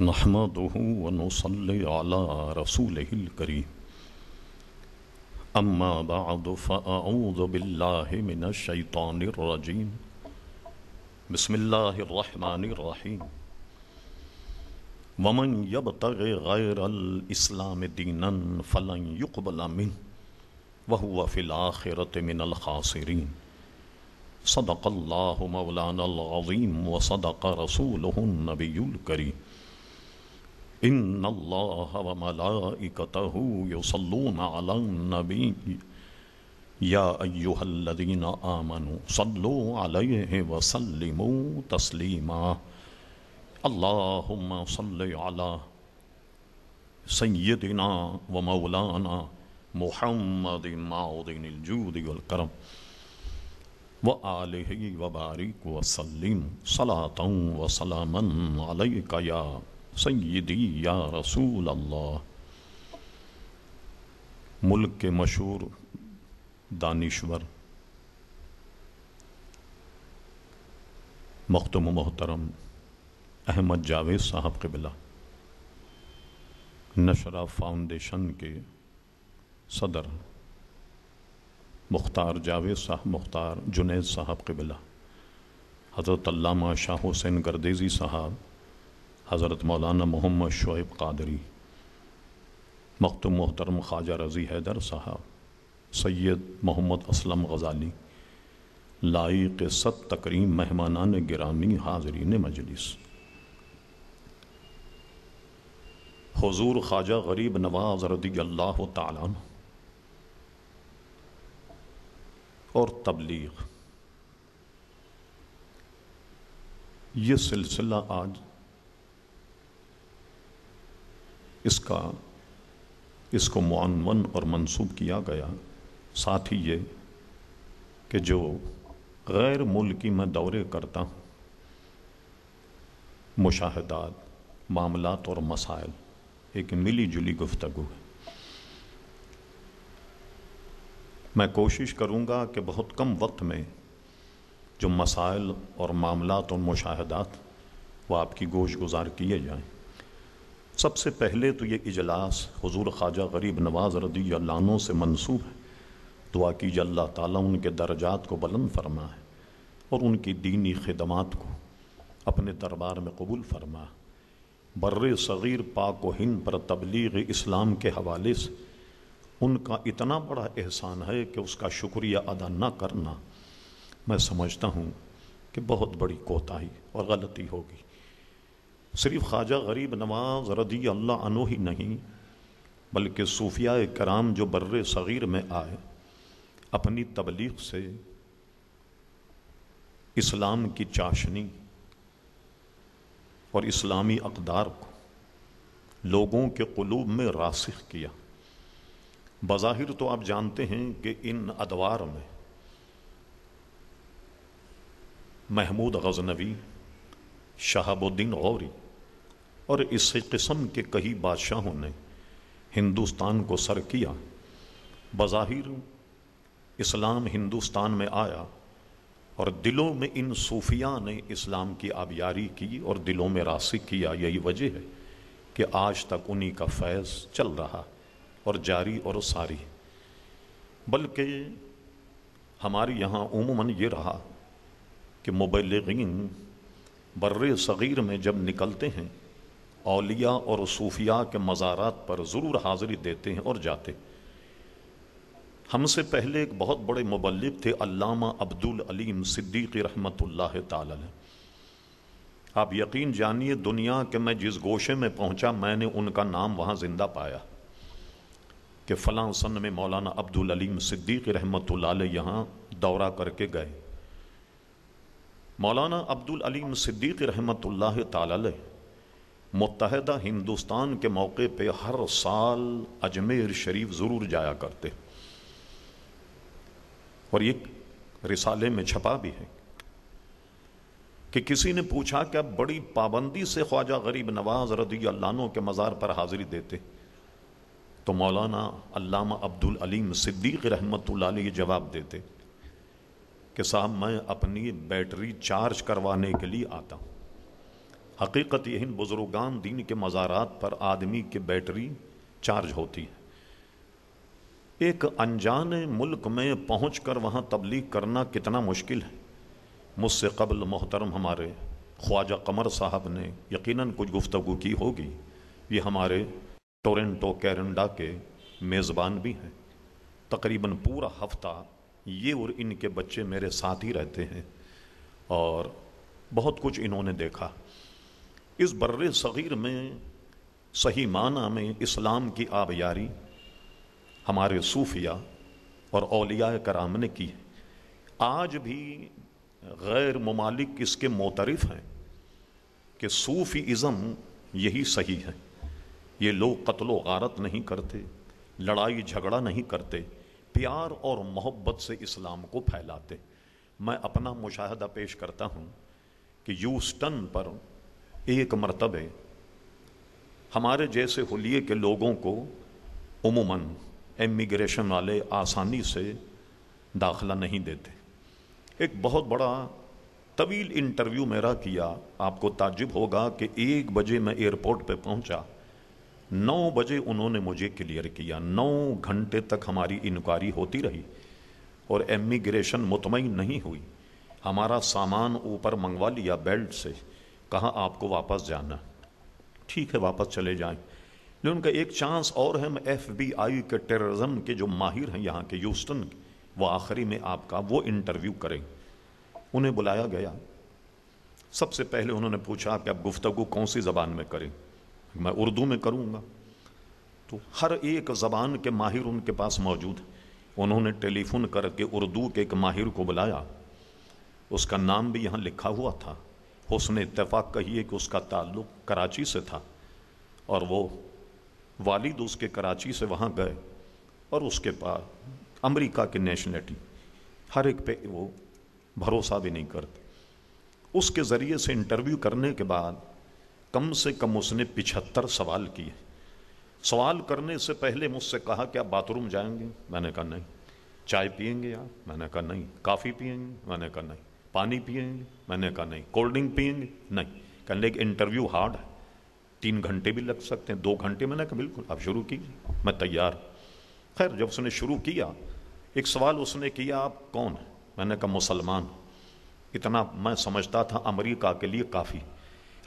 नहमदहू वनसल अला रसूल करीम अम्मा बाद फ़ाउज़बिल्लामिनशैतानरजीम बसमिल्लाहमानरहीम वमन यब तग गैरअलाम दीना फ़लन युकबलामिन वहुआ फ़िलाखरत मिनल खासरीन सदक़ल्ला मौलानज़ीम व सदक़ रसूल नबील करीम إن الله وملائكته يصلون على النبي يا أيها الذين آمنوا صلوا عليه وسلموا تسليما اللهم صل على سيدنا ومولانا محمد معدن الجود والكرم وآله وبارك وسلم صلاة وسلاما عليك يا सैदी या रसूल अल्लाह मुल्क के मशहूर दानश्वर मखतम मोहतरम अहमद जावेद साहब के बिला नशरा फाउंडेशन के सदर मुख्तार जावेद साहब मुख्तार जुनेद साहब के बिला हज़रत शाह हुसैन गर्देज़ी साहब हज़रत मौलाना मोहम्मद शुब कादरी मखतुम मोहतरम ख्वाजा रजी हैदर साहब सैयद मोहम्मद असलम गज़ाली लाई के सत तकरीम मेहमान गिरामी हाजरीन मजलिस हजूर ख्वाजा गरीब नवाज रदी अल्लाह तालान और तबलीग ये सिलसिला आज इसका इसको मुआनवन और मंसूब किया गया साथ ही ये कि जो गैर मुल्की मैं दौरे करता हूँ मुशाहदात मामलात और मसाइल एक मिली जुली गुफ्तु है मैं कोशिश करूँगा कि बहुत कम वक्त में जो मसाइल और मामलात और मुशाहदात वह आपकी गोश गुजार किए जाएँ सबसे पहले तो ये इजलास हजूर ख्वाजा गरीब नवाज रदी अल्लाहों से मनसूब है दुआ कीजिए अल्लाह ताला उनके दर्जात को बुलंद फरमाए और उनकी दीनी खिदमात को अपने दरबार में कबूल फरमा बर सग़ीर पाक हिंद पर तबलीग इस्लाम के हवाले से उनका इतना बड़ा एहसान है कि उसका शुक्रिया अदा ना करना मैं समझता हूँ कि बहुत बड़ी कोताही और गलती होगी सिर्फ ख्वाजा गरीब नवाज रदी अल्लाह अनु ही नहीं बल्कि सूफिया कराम जो बर्र सग़ीर में आए अपनी तबलीग से इस्लाम की चाशनी और इस्लामी अकदार को लोगों के कलूब में रासिख किया बज़ाहिर तो आप जानते हैं कि इन अदवार में महमूद गजनवी शहाबुद्दीन गौरी और इस किस्म के कई बादशाहों ने हिंदुस्तान को सर किया बज़ाहिर इस्लाम हिंदुस्तान में आया और दिलों में इन सूफिया ने इस्लाम की आबियारी की और दिलों में रासिक किया यही वजह है कि आज तक उन्हीं का फैज़ चल रहा और जारी और सारी बल्कि हमारे यहाँ उमूमन ये रहा कि मुबलिन बर्र सग़ीर में जब निकलते हैं अलिया और सूफिया के मज़ारात पर ज़रूर हाज़िरी देते हैं और जाते हमसे पहले एक बहुत बड़े मुबलब थे अल्लामा अब्दुल अलीम सिद्दीकी रहमत ताल आप यकीन जानिए दुनिया के मैं जिस गोशे में पहुंचा मैंने उनका नाम वहां ज़िंदा पाया कि फ़लाँ सन में मौलाना अब्दुल अलीम सिद्दीकी रहमत यहाँ दौरा करके गए मौलाना अब्दुल अलीम सिद्दीकी रहमत ताल मुतहदा हिंदुस्तान के मौके पे हर साल अजमेर शरीफ ज़रूर जाया करते और ये रिसाले में छपा भी है कि किसी ने पूछा कि अब बड़ी पाबंदी से ख्वाजा गरीब नवाज रदी अल्लाहों के मज़ार पर हाज़िरी देते तो मौलाना अलामा अब्दुल अलीम सिद्दीक रहमत ये जवाब देते कि साहब मैं अपनी बैटरी चार्ज करवाने के लिए आता हूँ हकीकत यही बुज़ुर्गान दीन के मज़ारात पर आदमी के बैटरी चार्ज होती है एक अनजान मुल्क में पहुँच कर वहाँ तबलीग करना कितना मुश्किल है मुझसे कबल मोहतरम हमारे ख्वाजा कमर साहब ने यकीन कुछ गुफ्तु की होगी ये हमारे टोरेंटो कैरंडा के मेज़बान भी हैं तकरीबन पूरा हफ्ता ये और इनके बच्चे मेरे साथ ही रहते हैं और बहुत कुछ इन्होंने देखा इस बर सग़ीर में सही माना में इस्लाम की आबयारी हमारे सूफिया और अलिया कराम ने की है आज भी गैर ममालिक इसके मोतरफ हैं कि सूफ़ी इज़म यही सही है ये लोग कत्ल वारत नहीं करते लड़ाई झगड़ा नहीं करते प्यार और मोहब्बत से इस्लाम को फैलाते मैं अपना मुशाह पेश करता हूँ कि यूस्टन पर एक मरतब है हमारे जैसे हलिए के लोगों को उमूमन एमिग्रेशन वाले आसानी से दाखला नहीं देते एक बहुत बड़ा तवील इंटरव्यू मेरा किया आपको ताजुब होगा कि एक बजे मैं एयरपोर्ट पर पहुँचा नौ बजे उन्होंने मुझे क्लियर किया नौ घंटे तक हमारी इंक्वायरी होती रही और एमिग्रेशन मुतमिन नहीं हुई हमारा सामान ऊपर मंगवा लिया बेल्ट से कहा आपको वापस जाना ठीक है वापस चले जाएं लेकिन उनका एक चांस और है एफ बी आई के टेररिज्म के जो माहिर हैं यहाँ के यूस्टन के वो आखिरी में आपका वो इंटरव्यू करें उन्हें बुलाया गया सबसे पहले उन्होंने पूछा कि आप गुफ्तु कौन सी ज़बान में करें मैं उर्दू में करूँगा तो हर एक ज़बान के माहिर उनके पास मौजूद उन्होंने टेलीफोन करके उर्दू के एक माहिर को बुलाया उसका नाम भी यहाँ लिखा हुआ था उसने इतफाक़ कही है कि उसका ताल्लुक़ कराची से था और वो वालिद उसके कराची से वहाँ गए और उसके पास अमेरिका के नेशनलिटी हर एक पे वो भरोसा भी नहीं करते उसके ज़रिए से इंटरव्यू करने के बाद कम से कम उसने पिछहत्तर सवाल किए सवाल करने से पहले मुझसे कहा कि आप बाथरूम जाएंगे मैंने कहा नहीं चाय पियेंगे यार मैंने कहा नहीं काफ़ी पियेंगे मैंने कहा नहीं पानी पियेंगे मैंने कहा नहीं कोल्ड ड्रिंक पियेंगे नहीं कहने लगे इंटरव्यू हार्ड है तीन घंटे भी लग सकते हैं दो घंटे मैंने कहा बिल्कुल आप शुरू कीजिए मैं तैयार खैर जब उसने शुरू किया एक सवाल उसने किया आप कौन है मैंने कहा मुसलमान इतना मैं समझता था अमरीका के लिए काफ़ी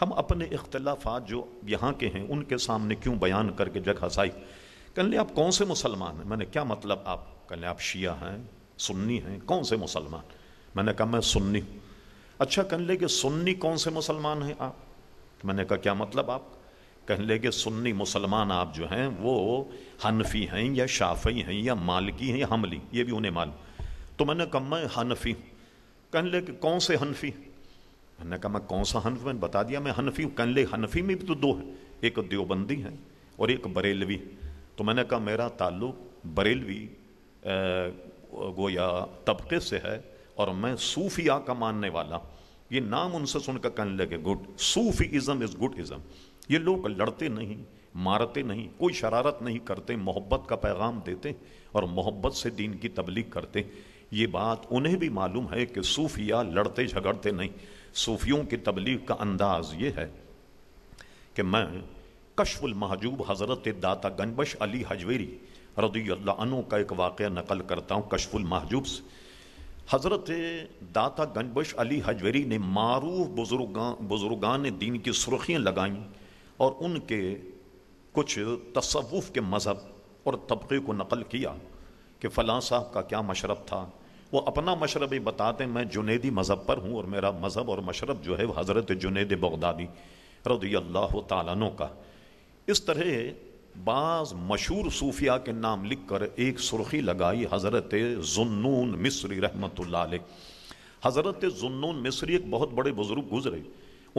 हम अपने इख्तलाफात जो यहाँ के हैं उनके सामने क्यों बयान करके जगह हंसाई कहने आप कौन से मुसलमान हैं मैंने क्या मतलब आप कहने आप शिया हैं सुन्नी हैं कौन से मुसलमान मैंने कहा मैं सुन्नी अच्छा कहने लगे सुन्नी कौन से मुसलमान हैं आप तो मैंने कहा क्या मतलब आप कहने लगे सुन्नी मुसलमान आप जो हैं वो हनफी हैं या शाफी हैं या मालकी हैं या हमली ये भी उन्हें मालूम तो मैंने कहा मैं हनफी कहने लगे कौन से हनफी मैंने कहा मैं कौन सा हनफ मैंने बता दिया मैं हनफी हूँ कहने ले हनफी में भी तो दो हैं एक देवबंदी हैं और एक बरेलवी तो मैंने कहा मेरा ताल्लुक बरेलवी गोया तबके से है और मैं सूफिया का मानने वाला ये नाम उनसे सुनकर कहने लगे good Sufi ism is good ism ये लोग लड़ते नहीं मारते नहीं कोई शरारत नहीं करते मोहब्बत का पैगाम देते और मोहब्बत से दीन की तबलीग करते ये बात उन्हें भी मालूम है कि सूफिया लड़ते झगड़ते नहीं सूफियों की तबलीग का अंदाज ये है कि मैं कशफुल महजूब हज़रत दाता गनबश अली हजवेरी रदी अल्लाह का एक वाक़ नकल करता हूँ कशफुल महजूब से हज़रत दाता गंजबश अली हजवेरी ने मारूफ बुजुर्गान बुजुर्गान दीन की सुर्खियाँ लगाईं और उनके कुछ तसवुफ़ के मज़हब और तबके को नकल किया कि फ़लाँ साहब का क्या मशरब था वो अपना मशरब ही बताते मैं जुनेदी मज़हब पर हूँ और मेरा मज़हब और मशरब जो है वह हज़रत जुनेद बगदादी रदी अल्लाह तु का इस तरह बाज मशहूर सूफिया के नाम लिख कर एक सुर्खी लगाई हज़रत जुन्नून मिस्री रहमत हज़रत जुन्नून मिस्री एक बहुत बड़े बुज़ुर्ग गुजरे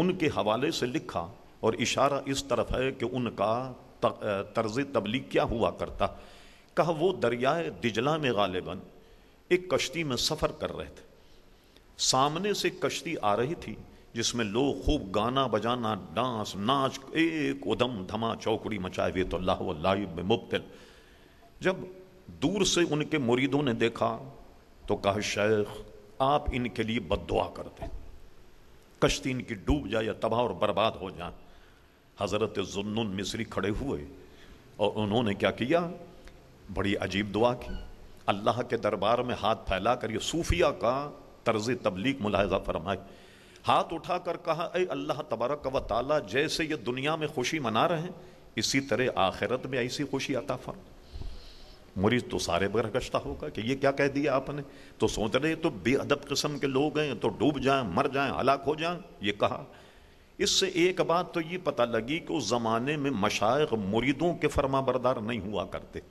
उनके हवाले से लिखा और इशारा इस तरफ है कि उनका तर्ज तबलीग क्या हुआ करता कहा वो दरियाए दिजला में गालिबन एक कश्ती में सफ़र कर रहे थे सामने से कश्ती आ रही थी जिसमें लोग खूब गाना बजाना डांस नाच एक उदम धमा चौकड़ी मचाए हुए तो अल्लाह में मुबतल जब दूर से उनके मुरीदों ने देखा तो कहा शेख आप इनके लिए बदुआ कर दें कश्ती इनकी डूब जाए या तबाह और बर्बाद हो जाए हज़रत जुन्नुन मिस्री खड़े हुए और उन्होंने क्या किया बड़ी अजीब दुआ की अल्लाह के दरबार में हाथ फैला कर ये सूफिया का तर्ज तबलीग मुलाहजा फरमाए हाथ उठाकर कहा अरे अल्लाह तबारक व ताला जैसे ये दुनिया में खुशी मना रहे हैं इसी तरह आखिरत में ऐसी खुशी अता फर मुरीद तो सारे बरगश्ता होगा कि ये क्या कह दिया आपने तो सोच रहे तो बेअदब किस्म के लोग हैं तो डूब जाएं मर जाएं हलाक हो जाएं ये कहा इससे एक बात तो ये पता लगी कि उस ज़माने में मशाइ मुरीदों के फरमा बरदार नहीं हुआ करते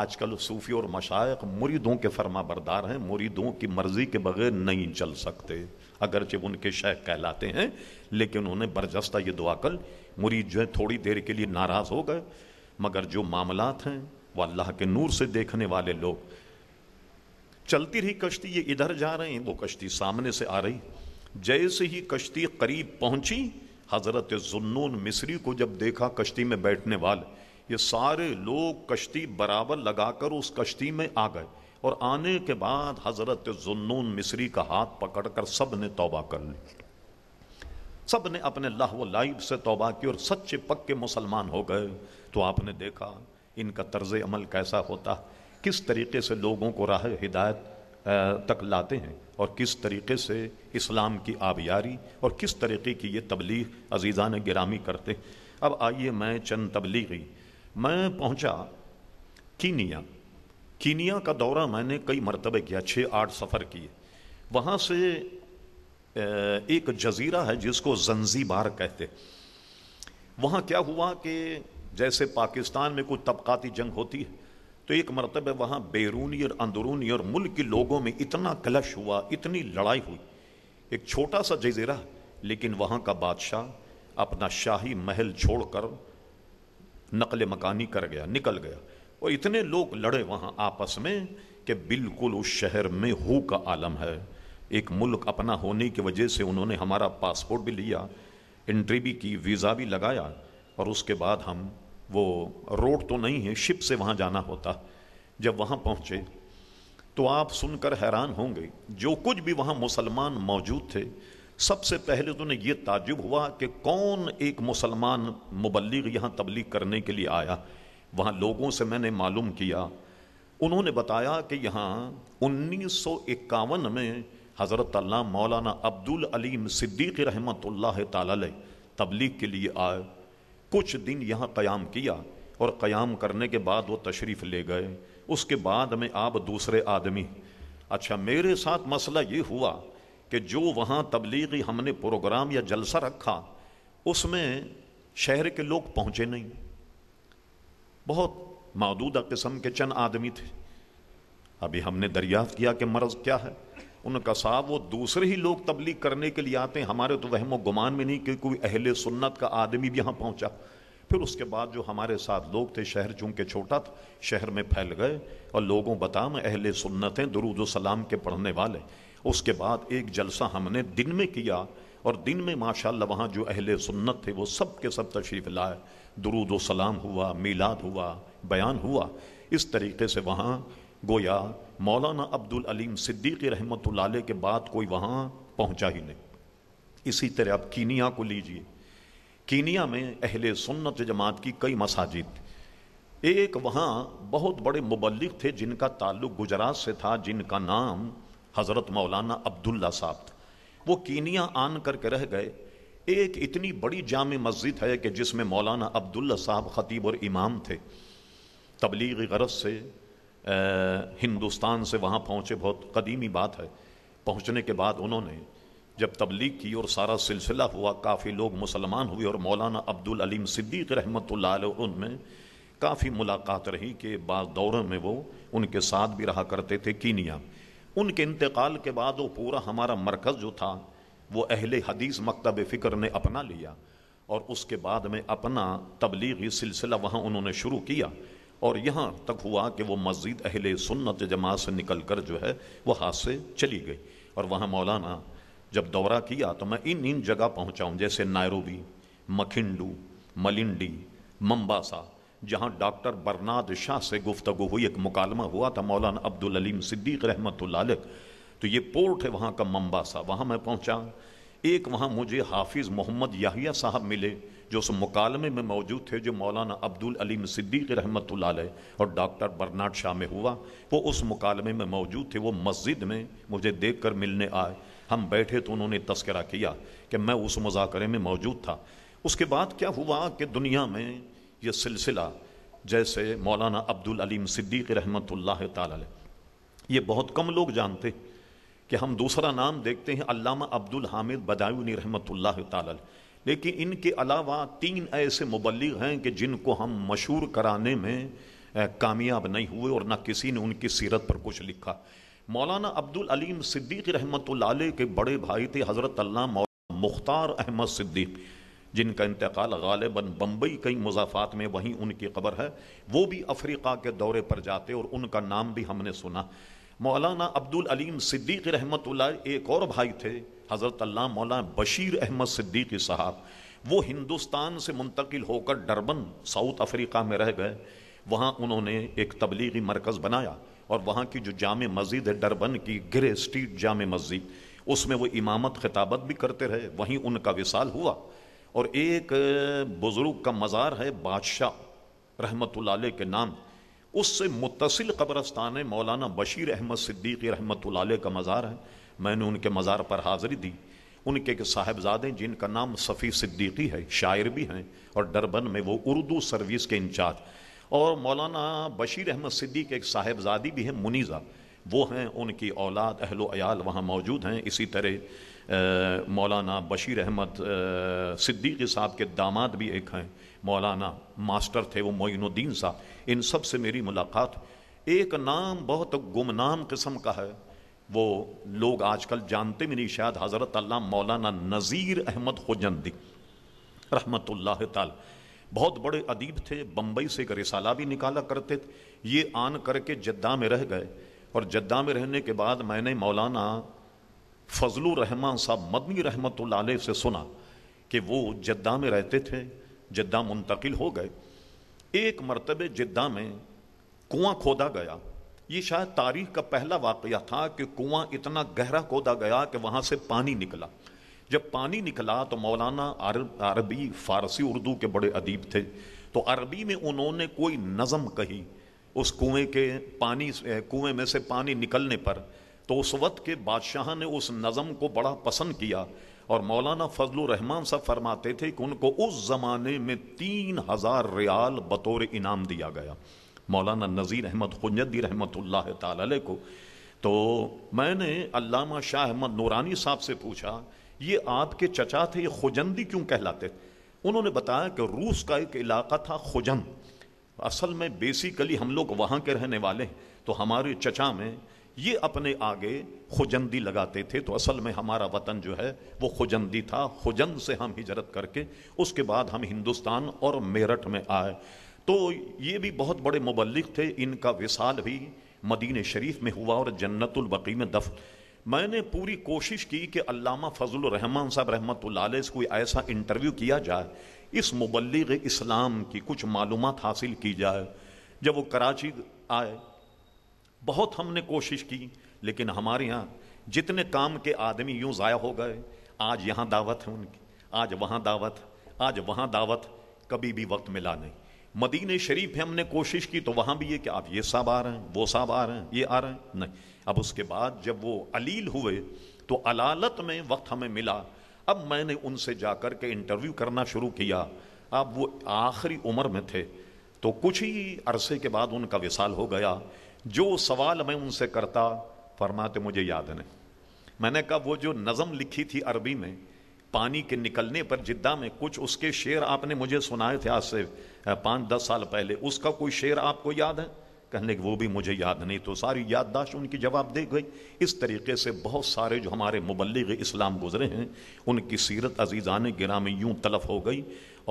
आजकल सूफी और मशाइ मुरीदों के फरमा बरदार हैं मुरीदों की मर्ज़ी के बगैर नहीं चल सकते अगरचे उनके शेख कहलाते हैं लेकिन उन्होंने बर्जस्ता ये दुआकल मुरीद जो है थोड़ी देर के लिए नाराज़ हो गए मगर जो मामलात हैं वो अल्लाह के नूर से देखने वाले लोग चलती रही कश्ती ये इधर जा रहे हैं वो कश्ती सामने से आ रही जैसे ही कश्ती करीब पहुंची हज़रत जुन्नून मिस्री को जब देखा कश्ती में बैठने वाले ये सारे लोग कश्ती बराबर लगाकर उस कश्ती में आ गए और आने के बाद हज़रत जुन्नून मिस्री का हाथ पकड़ कर सब ने तोबा कर ली सब ने अपने लाह लाइब से तोबा की और सच्चे पक्के मुसलमान हो गए तो आपने देखा इनका तर्ज अमल कैसा होता किस तरीके से लोगों को राह हिदायत तक लाते हैं और किस तरीके से इस्लाम की आबियारी और किस तरीके की ये तबलीग अजीज़ा ने गिरामी करते अब आइए मैं चंद तबलीगी मैं पहुंचा कीनिया कीनिया का दौरा मैंने कई मरतबे किया छः आठ सफ़र किए वहाँ से एक जजीरा है जिसको जंजीबार कहते वहाँ क्या हुआ कि जैसे पाकिस्तान में कोई तबकाती जंग होती है तो एक मरतब वहाँ बैरूनी और अंदरूनी और मुल्क के लोगों में इतना कलश हुआ इतनी लड़ाई हुई एक छोटा सा जजीरा लेकिन वहाँ का बादशाह अपना शाही महल छोड़कर नकल मकानी कर गया निकल गया और इतने लोग लड़े वहाँ आपस में कि बिल्कुल उस शहर में हो का आलम है एक मुल्क अपना होने की वजह से उन्होंने हमारा पासपोर्ट भी लिया एंट्री भी की वीज़ा भी लगाया और उसके बाद हम वो रोड तो नहीं है शिप से वहाँ जाना होता जब वहाँ पहुँचे तो आप सुनकर हैरान होंगे जो कुछ भी वहाँ मुसलमान मौजूद थे सबसे पहले तो उन्हें यह ताजुब हुआ कि कौन एक मुसलमान मुबलिक यहाँ तबलीग करने के लिए आया वहाँ लोगों से मैंने मालूम किया उन्होंने बताया कि यहाँ उन्नीस में हज़रत मौलाना अब्दुल अलीम सिद्दीक रहमत ताल तबलीग के लिए आए कुछ दिन यहाँ क़याम किया और क़याम करने के बाद वो तशरीफ़ ले गए उसके बाद में आप दूसरे आदमी अच्छा मेरे साथ मसला ये हुआ कि जो वहाँ तबलीगी हमने प्रोग्राम या जलसा रखा उसमें शहर के लोग पहुँचे नहीं बहुत मौदूदा किस्म के चंद आदमी थे अभी हमने दरियाफ्त किया कि मर्ज़ क्या है उनका साहब वो दूसरे ही लोग तबलीग करने के लिए आते हैं हमारे तो वहमो गुमान में नहीं कि कोई अहले सुन्नत का आदमी भी यहाँ पहुँचा फिर उसके बाद जो हमारे साथ लोग थे शहर चूँकि छोटा था शहर में फैल गए और लोगों बता मैं अहल सुन्नत हैं दरुद के पढ़ने वाले उसके बाद एक जलसा हमने दिन में किया और दिन में माशाल्लाह वहाँ जो अहल सुन्नत थे वो सब के सब तशरीफ़ लाए दरूद सलाम हुआ मीलाद हुआ बयान हुआ इस तरीके से वहाँ गोया मौलाना अब्दुल अलीम सिद्दीकी रहमत के बाद कोई वहाँ पहुँचा ही नहीं इसी तरह आप कीनिया को लीजिए कीनिया में अहल सुन्नत जमात की कई मसाजिद एक वहाँ बहुत बड़े मुबलिक थे जिनका ताल्लुक गुजरात से था जिनका नाम हज़रत मौलाना अब्दुल्ला साहब था वो कीनिया आन करके रह गए एक इतनी बड़ी जाम मस्जिद है कि जिसमें मौलाना अब्दुल्ला साहब ख़तीब और इमाम थे तबलीगी गरज से आ, हिंदुस्तान से वहाँ पहुँचे बहुत कदीमी बात है पहुँचने के बाद उन्होंने जब तबलीग की और सारा सिलसिला हुआ काफ़ी लोग मुसलमान हुए और मौलाना अब्दुल अलीम सिद्दीक रहमत उनमें काफ़ी मुलाकात रही कि बाद दौरों में वो उनके साथ भी रहा करते थे कीनिया उनके इंतकाल के बाद वो पूरा हमारा मरकज़ जो था वो अहल हदीस मकतब फ़िक्र ने अपना लिया और उसके बाद में अपना तबलीगी सिलसिला वहाँ उन्होंने शुरू किया और यहाँ तक हुआ कि वो मस्जिद अहल सुन्नत जमात से निकल कर जो है वह हाथ से चली गई और वहाँ मौलाना जब दौरा किया तो मैं इन इन जगह पहुँचाऊँ जैसे नायरूबी मखिंडू मलिंडी मम्बासा जहाँ डॉक्टर बरनाद शाह से गुफ्तु हुई एक मुकालमा हुआ था मौलाना अब्दुल अलीम सिद्दीक रहमत तो ये पोर्ट है वहाँ का मम्बासा वहाँ मैं पहुँचा एक वहाँ मुझे हाफिज़ मोहम्मद याहिया साहब मिले जो उस मुकालमे में मौजूद थे जो मौलाना अब्दुल अलीम सिद्दीक रहमत और डॉक्टर बरनाड शाह में हुआ वो उस मुकालमे में मौजूद थे वो मस्जिद में मुझे देख कर मिलने आए हम बैठे तो उन्होंने तस्करा किया कि मैं उस मुजाकरे में मौजूद था उसके बाद क्या हुआ कि दुनिया में ये सिलसिला जैसे मौलाना अब्दुल अलीम सिद्दीक रहमत ताल ये बहुत कम लोग जानते कि हम दूसरा नाम देखते हैं अल्लामा अब्दुल हामिद बदायूनी रहमत ताल लेकिन इनके अलावा तीन ऐसे मुबलिक हैं कि जिनको हम मशहूर कराने में कामयाब नहीं हुए और ना किसी ने उनकी सीरत पर कुछ लिखा मौलाना अब्दुल अलीम सिद्दीक रहमत के बड़े भाई थे हज़रत अल्लाह मुख्तार अहमद सिद्दीक जिनका इंतकाल गालिबन बम्बई कई मुजाफात में वहीं उनकी कबर है वो भी अफ्रीका के दौरे पर जाते और उनका नाम भी हमने सुना मौलाना अब्दुल अलीम सिद्दीक रहमत एक और भाई थे हज़रत अल्लाह मौलाना बशीर अहमद सिद्दीकी साहब वो हिंदुस्तान से मुंतकिल होकर डरबन साउथ अफ्रीका में रह गए वहाँ उन्होंने एक तबलीगी मरकज़ बनाया और वहाँ की जो जाम मस्जिद है डरबन की ग्रे स्ट्रीट जाम मस्जिद उसमें वो इमामत खिताबत भी करते रहे वहीं उनका विसाल हुआ और एक बुज़ुर्ग का मज़ार है बादशाह रहमत के नाम उससे मुतसिल कब्रस्तान मौलाना बशीर अहमद सिद्दीकी रहमत का मज़ार है मैंने उनके मज़ार पर हाज़िरी दी उनके एक साहेबजादे जिनका नाम सफ़ी सिद्दीकी है शायर भी हैं और डरबन में वो उर्दू सर्विस के इंचार्ज और मौलाना बशीर अहमद सिद्दीक एक साहेबजादी भी हैं मुनीज़ा वो हैं उनकी औलाद अहलो अयाल वहाँ मौजूद हैं इसी तरह मौलाना बशीर अहमद सिद्दीकी साहब के दामाद भी एक हैं मौलाना मास्टर थे वो मोइनुद्दीन साहब इन सब से मेरी मुलाकात एक नाम बहुत गुमनाम किस्म का है वो लोग आजकल जानते भी नहीं शायद हज़रत अल्लाह मौलाना नज़ीर अहमद होजंदी रहमत ताल बहुत बड़े अदीब थे बम्बई से एक रिसाला भी निकाला करते थे ये आन करके जद्दा में रह गए और जद्दा में रहने के बाद मैंने मौलाना फजलुर रहमान साहब मदनी रहमत से सुना कि वो जद्दा में रहते थे जद्दा मुंतकिल हो गए एक मरतब जद्दा में कुआँ खोदा गया ये शायद तारीख का पहला वाक़ था कि कुआँ इतना गहरा खोदा गया कि वहाँ से पानी निकला जब पानी निकला तो मौलाना अरब अरबी फ़ारसी उर्दू के बड़े अदीब थे तो अरबी में उन्होंने कोई नज़म कही उस कुएँ के पानी कुएँ में से पानी निकलने पर तो उस वक्त के बादशाह ने उस नज़म को बड़ा पसंद किया और मौलाना फजल रहमान साहब फरमाते थे कि उनको उस ज़माने में तीन हज़ार रियाल बतौर इनाम दिया गया मौलाना नज़ीर अहमद खुंजदी रहमत ताल को तो मैंने अल्लामा शाह अहमद नूरानी साहब से पूछा ये आपके चचा थे ये खुजंदी क्यों कहलाते उन्होंने बताया कि रूस का एक इलाका था खुजन असल में बेसिकली हम लोग वहाँ के रहने वाले हैं तो हमारे चचा में ये अपने आगे खुजंदी लगाते थे तो असल में हमारा वतन जो है वो खुजंदी था खुजंद से हम हिजरत करके उसके बाद हम हिंदुस्तान और मेरठ में आए तो ये भी बहुत बड़े मुबलिक थे इनका विसाल भी मदीन शरीफ में हुआ और जन्नतुलबकी में दफ मैंने पूरी कोशिश की कि अल्लामा फजल रहमान साहब रहमत कोई ऐसा इंटरव्यू किया जाए इस मुबलग इस्लाम की कुछ मालूम हासिल की जाए जब वो कराची आए बहुत हमने कोशिश की लेकिन हमारे यहाँ जितने काम के आदमी यूँ ज़ाया हो गए आज यहाँ दावत है उनकी आज वहाँ दावत आज वहाँ दावत कभी भी वक्त मिला नहीं मदीन शरीफ में हमने कोशिश की तो वहाँ भी ये कि आप ये साहब आ रहे हैं वो साहब आ रहे हैं ये आ रहे हैं नहीं अब उसके बाद जब वो अलील हुए तो अलालत में वक्त हमें मिला अब मैंने उनसे जा कर के इंटरव्यू करना शुरू किया अब वो आखिरी उम्र में थे तो कुछ ही अरसे के बाद उनका विसाल हो गया जो सवाल मैं उनसे करता फरमाते मुझे याद नहीं मैंने कहा वो जो नज़म लिखी थी अरबी में पानी के निकलने पर जिद्दा में कुछ उसके शेर आपने मुझे सुनाए थे आज से पाँच दस साल पहले उसका कोई शेर आपको याद है कहने वो भी मुझे याद नहीं तो सारी याददाश्त उनकी जवाब दे गई इस तरीके से बहुत सारे जो हमारे मुबलग इस्लाम गुजरे हैं उनकी सीरत अजीज़ान गिरा में यूँ तलफ हो गई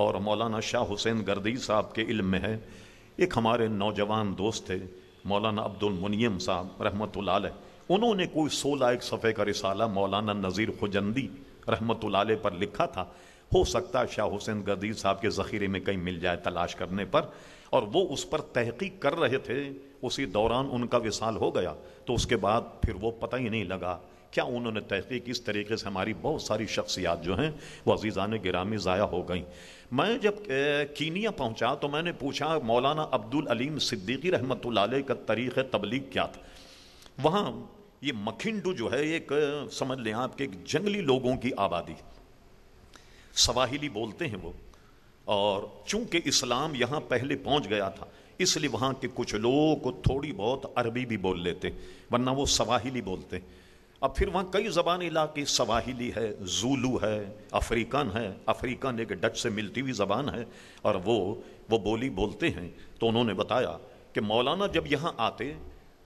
और मौलाना शाह हुसैन गर्दी साहब के इल्म में है एक हमारे नौजवान दोस्त थे मौलाना अब्दुल मुनियम साहब रहमत लाल उन्होंने कोई सोलह एक सफ़े का रिसाला मौलाना नज़ीर खुजंदी रहमत पर लिखा था हो सकता शाह हुसैन गदीर साहब के ज़ख़ीरे में कहीं मिल जाए तलाश करने पर और वो उस पर तहकीक कर रहे थे उसी दौरान उनका विसाल हो गया तो उसके बाद फिर वो पता ही नहीं लगा क्या उन्होंने तहकीक इस तरीके से हमारी बहुत सारी शख्सियात जो हैं वो ने गिरामी ज़ाया हो गई मैं जब कीनिया पहुंचा तो मैंने पूछा मौलाना अब्दुल अलीम सिद्दीकी रहमत का तरीक़ तबलीग क्या था वहाँ ये मखिंडू जो है एक समझ लें आपके एक जंगली लोगों की आबादी सवाहिली बोलते हैं वो और चूंकि इस्लाम यहाँ पहले पहुँच गया था इसलिए वहाँ के कुछ लोग थोड़ी बहुत अरबी भी बोल लेते वरना वो सवाहिली बोलते हैं अब फिर वहाँ कई जबान इलाके सवाहिली है जूलू है अफ्रीकन है अफ्रीकन एक डच से मिलती हुई ज़बान है और वो वो बोली बोलते हैं तो उन्होंने बताया कि मौलाना जब यहाँ आते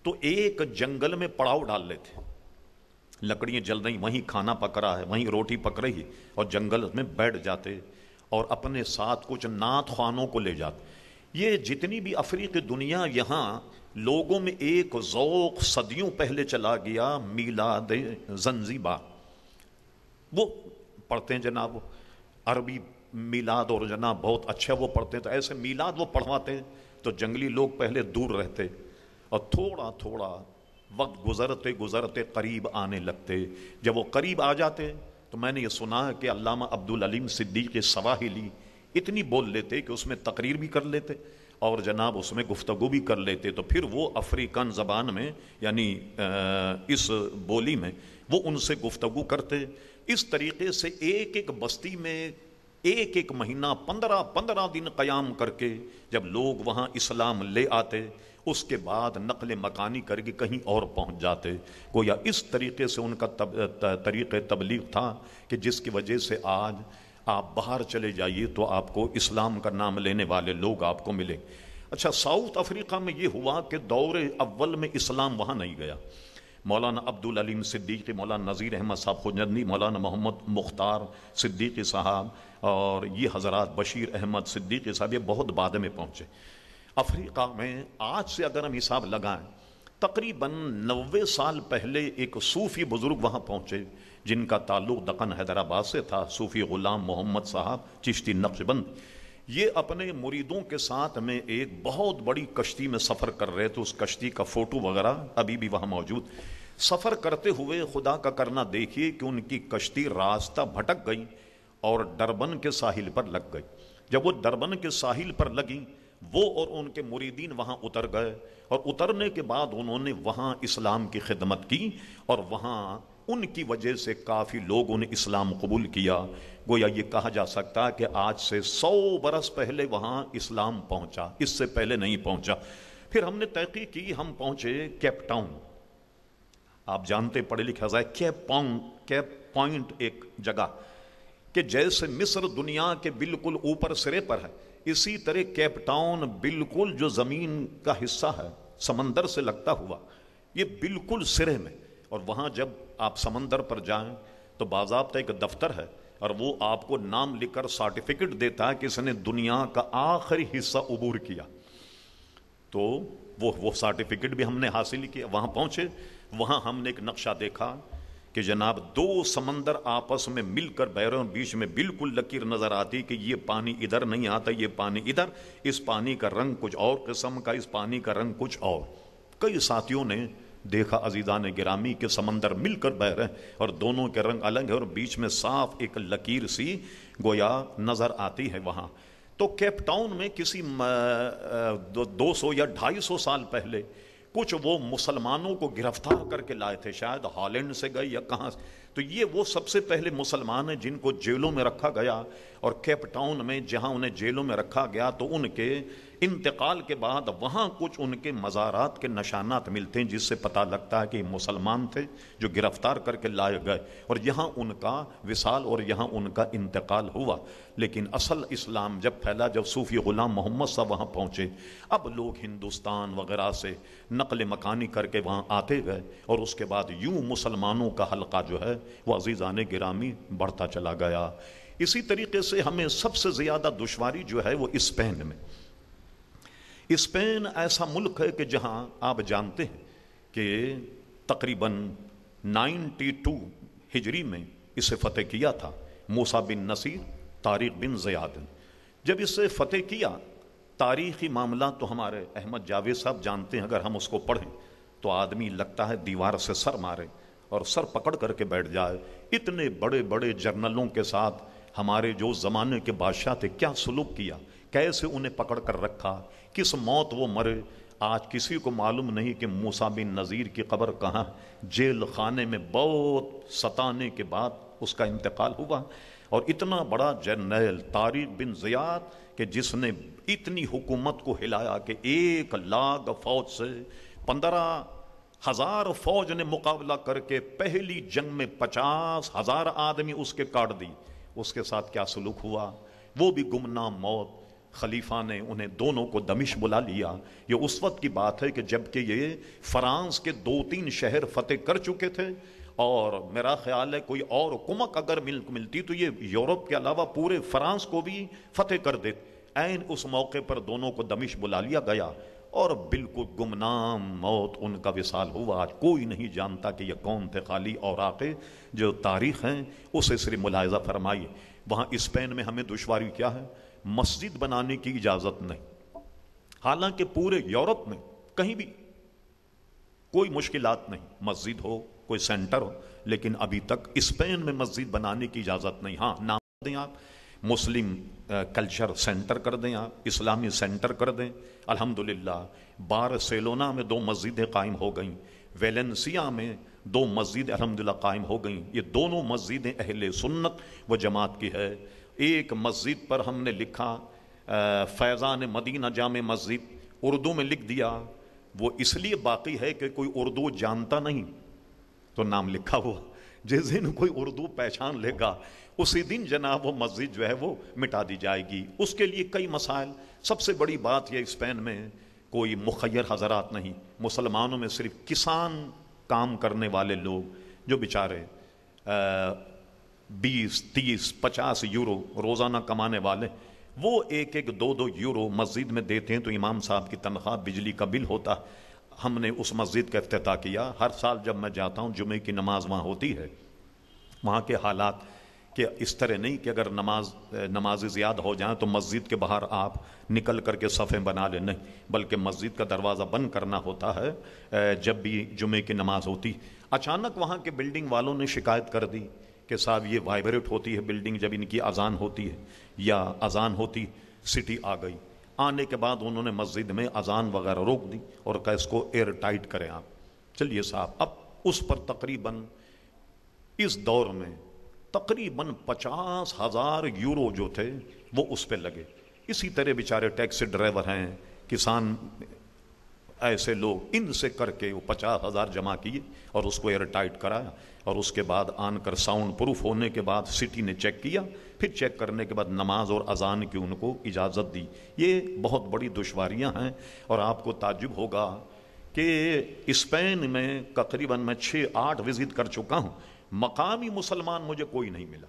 तो एक जंगल में पड़ाव डाल लेते लकड़ियाँ जल रही वहीं खाना पक रहा है वहीं रोटी पक रही और जंगल में बैठ जाते और अपने साथ कुछ नाथ खानों को ले जाते ये जितनी भी अफ्रीकी दुनिया यहाँ लोगों में एक ओक़ सदियों पहले चला गया मीलाद जंजीबा वो पढ़ते हैं जनाब अरबी मीलाद और जनाब बहुत अच्छा वो पढ़ते हैं तो ऐसे मीलाद वो पढ़वाते हैं तो जंगली लोग पहले दूर रहते और थोड़ा थोड़ा वक्त गुजरते गुजरते करीब आने लगते जब वो करीब आ जाते तो मैंने ये सुना कि अल्लामा अब्दुल अलीम सिद्दीक सवाहिली इतनी बोल लेते कि उसमें तकरीर भी कर लेते और जनाब उसमें गुफ्तगु भी कर लेते तो फिर वो अफ्रीकन ज़बान में यानी इस बोली में वो उनसे गुफ्तगु करते इस तरीके से एक एक बस्ती में एक एक महीना पंद्रह पंद्रह दिन क़याम करके जब लोग वहाँ इस्लाम ले आते उसके बाद नकल मकानी करके कहीं और पहुँच जाते को या इस तरीके से उनका तब, त, तरीक़ तबलीग था कि जिसकी वजह से आज आप बाहर चले जाइए तो आपको इस्लाम का नाम लेने वाले लोग आपको मिलेंगे अच्छा साउथ अफ्रीका में ये हुआ कि दौर अव्वल में इस्लाम वहाँ नहीं गया मौलाना अब्दुल अलीम सिद्दीकी मौलाना नज़ीर अहमद साहब खुजंदी मौलाना मोहम्मद मुख्तार सिद्दीकी साहब और ये हज़रत बशीर अहमद सिद्दीकी साहब ये बहुत बाद में पहुँचे अफ्रीका में आज से अगर हम हिसाब लगाएं तकरीबन नबे साल पहले एक सूफ़ी बुज़ुर्ग वहाँ पहुँचे जिनका ताल्लुक़ दकन हैदराबाद से था सूफ़ी ग़ुलाम मोहम्मद साहब चिश्ती नक्शबंद ये अपने मुरीदों के साथ में एक बहुत बड़ी कश्ती में सफ़र कर रहे थे उस कश्ती का फ़ोटो वगैरह अभी भी वहाँ मौजूद सफ़र करते हुए खुदा का करना देखिए कि उनकी कश्ती रास्ता भटक गई और डरबन के साहिल पर लग गई जब वो डरबन के साहिल पर लगी वो और उनके मुरीदीन वहाँ उतर गए और उतरने के बाद उन्होंने वहाँ इस्लाम की खिदमत की और वहाँ उनकी वजह से काफ़ी लोगों ने इस्लाम कबूल किया गोया ये कहा जा सकता है कि आज से सौ बरस पहले वहाँ इस्लाम पहुँचा इससे पहले नहीं पहुँचा फिर हमने तहकी की हम पहुँचे कैपटाउन आप जानते पढ़े लिखे जाए कैप पाउंड कैप पॉइंट एक जगह कि जैसे मिस्र दुनिया के बिल्कुल ऊपर सिरे पर है इसी तरह कैपटाउन बिल्कुल जो ज़मीन का हिस्सा है समंदर से लगता हुआ ये बिल्कुल सिरे में और वहां जब आप समंदर पर जाएं तो बाजाबता एक दफ्तर है और वो आपको नाम लिखकर सर्टिफिकेट देता है कि इसने दुनिया का आखिरी हिस्सा अबूर किया तो वो वो सर्टिफिकेट भी हमने हासिल किया वहां पहुंचे वहां हमने एक नक्शा देखा कि जनाब दो समंदर आपस में मिलकर बह रहे हैं बीच में बिल्कुल लकीर नज़र आती कि ये पानी इधर नहीं आता ये पानी इधर इस पानी का रंग कुछ और किस्म का इस पानी का रंग कुछ और कई साथियों ने देखा अजीज़ा ने गिरामी के समंदर मिलकर बह रहे हैं और दोनों के रंग अलग है और बीच में साफ एक लकीर सी गोया नज़र आती है वहाँ तो केपटाउन में किसी दो सौ या ढाई सौ साल पहले कुछ वो मुसलमानों को गिरफ्तार करके लाए थे शायद हॉलैंड से गए या कहाँ से तो ये वो सबसे पहले मुसलमान हैं जिनको जेलों में रखा गया और केप टाउन में जहाँ उन्हें जेलों में रखा गया तो उनके इंतकाल के बाद वहाँ कुछ उनके मज़ारात के नशानात मिलते हैं जिससे पता लगता है कि मुसलमान थे जो गिरफ्तार करके लाए गए और यहाँ उनका विसाल और यहाँ उनका इंतकाल हुआ लेकिन असल इस्लाम जब फैला जब सूफ़ी ग़ुलाम मोहम्मद साहब वहाँ पहुँचे अब लोग हिंदुस्तान वगैरह से नकल मकानी करके वहाँ आते गए और उसके बाद यूँ मुसलमानों का हलका जो है वह अजीज़ान गिरामी बढ़ता चला गया इसी तरीके से हमें सबसे ज़्यादा दुशारी जो है वो स्पेन में स्पेन ऐसा मुल्क है कि जहाँ आप जानते हैं कि तकरीबन 92 हिजरी में इसे फ़तेह किया था मूसा बिन नसीर तारिक बिन ज़याद जब इसे फ़तेह किया तारीख़ी मामला तो हमारे अहमद जावेद साहब जानते हैं अगर हम उसको पढ़ें तो आदमी लगता है दीवार से सर मारे और सर पकड़ करके बैठ जाए इतने बड़े बड़े जर्नलों के साथ हमारे जो ज़माने के बादशाह थे क्या सलूक किया कैसे उन्हें पकड़ कर रखा किस मौत वो मरे आज किसी को मालूम नहीं कि मूसा बिन नज़ीर की कब्र कहाँ जेल खाने में बहुत सताने के बाद उसका इंतकाल हुआ और इतना बड़ा जर्नल तारिक बिन ज़ियाद कि जिसने इतनी हुकूमत को हिलाया कि एक लाख फौज से पंद्रह हजार फौज ने मुकाबला करके पहली जंग में पचास हजार आदमी उसके काट दी उसके साथ क्या सलूक हुआ वो भी गुमनाम मौत खलीफा ने उन्हें दोनों को दमिश बुला लिया ये उस वक्त की बात है कि जबकि ये फ्रांस के दो तीन शहर फतेह कर चुके थे और मेरा ख्याल है कोई और कुमक अगर मिल मिलती तो ये यूरोप के अलावा पूरे फ्रांस को भी फतेह कर देते उस मौके पर दोनों को दमिश बुला लिया गया और बिल्कुल गुमनाम मौत उनका विशाल हुआ आज कोई नहीं जानता कि ये कौन थे खाली और आके जो तारीख हैं उसे सिर्फ मुलायजा फरमाइए वहाँ स्पेन में हमें दुशारी क्या है मस्जिद बनाने की इजाज़त नहीं हालांकि पूरे यूरोप में कहीं भी कोई मुश्किल नहीं मस्जिद हो कोई सेंटर हो लेकिन अभी तक स्पेन में मस्जिद बनाने की इजाज़त नहीं हाँ नाम दें आप मुस्लिम कल्चर सेंटर कर दें आप इस्लामी सेंटर कर दें अल्हम्दुलिल्लाह बारसेलोना में दो मस्जिदें कायम हो गईं वेलेंसिया में दो मस्जिद अलहमदिल्ला कायम हो गई ये दोनों मस्जिदें अहल सुन्नत व जमात की है एक मस्जिद पर हमने लिखा फैज़ान मदीना जाम मस्जिद उर्दू में लिख दिया वो इसलिए बाकी है कि कोई उर्दू जानता नहीं तो नाम लिखा हुआ जिस दिन कोई उर्दू पहचान लेगा उसी दिन जनाब वो मस्जिद जो है वो मिटा दी जाएगी उसके लिए कई मसाइल सबसे बड़ी बात यह स्पेन में कोई मुख़िर हजरात नहीं मुसलमानों में सिर्फ किसान काम करने वाले लोग जो बेचारे बीस तीस पचास यूरो रोज़ाना कमाने वाले वो एक एक दो दो यूरो मस्जिद में देते हैं तो इमाम साहब की तनख्वाह बिजली का बिल होता हमने उस मस्जिद का अफ्ताह किया हर साल जब मैं जाता हूँ जुमे की नमाज वहाँ होती है वहाँ के हालात कि इस तरह नहीं कि अगर नमाज नमाज ज़्यादा हो जाएं तो मस्जिद के बाहर आप निकल करके सफ़े बना लें नहीं बल्कि मस्जिद का दरवाज़ा बंद करना होता है जब भी जुमे की नमाज होती अचानक वहाँ के बिल्डिंग वालों ने शिकायत कर दी कि साहब ये वाइब्रेट होती है बिल्डिंग जब इनकी अजान होती है या अजान होती सिटी आ गई आने के बाद उन्होंने मस्जिद में अजान वगैरह रोक दी और कहा इसको एयर टाइट करें आप चलिए साहब अब उस पर तकरीबन इस दौर में तकरीबन पचास हज़ार यूरो जो थे वो उस पर लगे इसी तरह बेचारे टैक्सी ड्राइवर हैं किसान ऐसे लोग इनसे करके वो पचास हज़ार जमा किए और उसको एयर टाइट कराया और उसके बाद आनकर साउंड प्रूफ होने के बाद सिटी ने चेक किया फिर चेक करने के बाद नमाज और अजान की उनको इजाज़त दी ये बहुत बड़ी दुशारियाँ हैं और आपको ताजुब होगा कि स्पेन में तकरीबन मैं छः आठ विज़िट कर चुका हूँ मकामी मुसलमान मुझे कोई नहीं मिला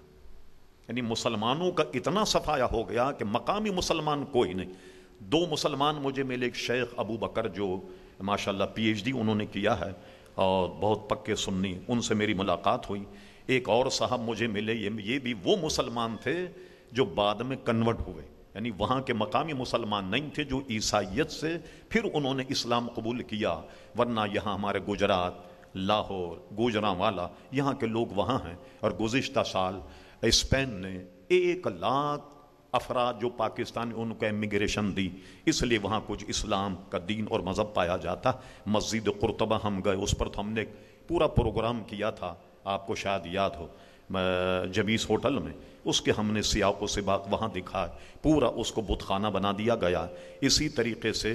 यानी मुसलमानों का इतना सफाया हो गया कि मकामी मुसलमान कोई नहीं दो मुसलमान मुझे मिले एक शेख अबू बकर जो पी एच डी उन्होंने किया है और बहुत पक्के सुन्नी उनसे मेरी मुलाकात हुई एक और साहब मुझे मिले ये ये भी वो मुसलमान थे जो बाद में कन्वर्ट हुए यानी वहाँ के मकामी मुसलमान नहीं थे जो ईसाइत से फिर उन्होंने इस्लाम कबूल किया वरना यहाँ हमारे गुजरात लाहौर वाला यहाँ के लोग वहाँ हैं और गुज्त साल स्पेन ने एक लाख अफराद जो पाकिस्तान उनको इमिग्रेशन दी इसलिए वहाँ कुछ इस्लाम का दीन और मज़हब पाया जाता मस्जिद कुरतबा हम गए उस पर तो हमने पूरा प्रोग्राम किया था आपको शायद याद हो जमीस होटल में उसके हमने सियाको से बात वहाँ दिखा पूरा उसको बुतखाना बना दिया गया इसी तरीके से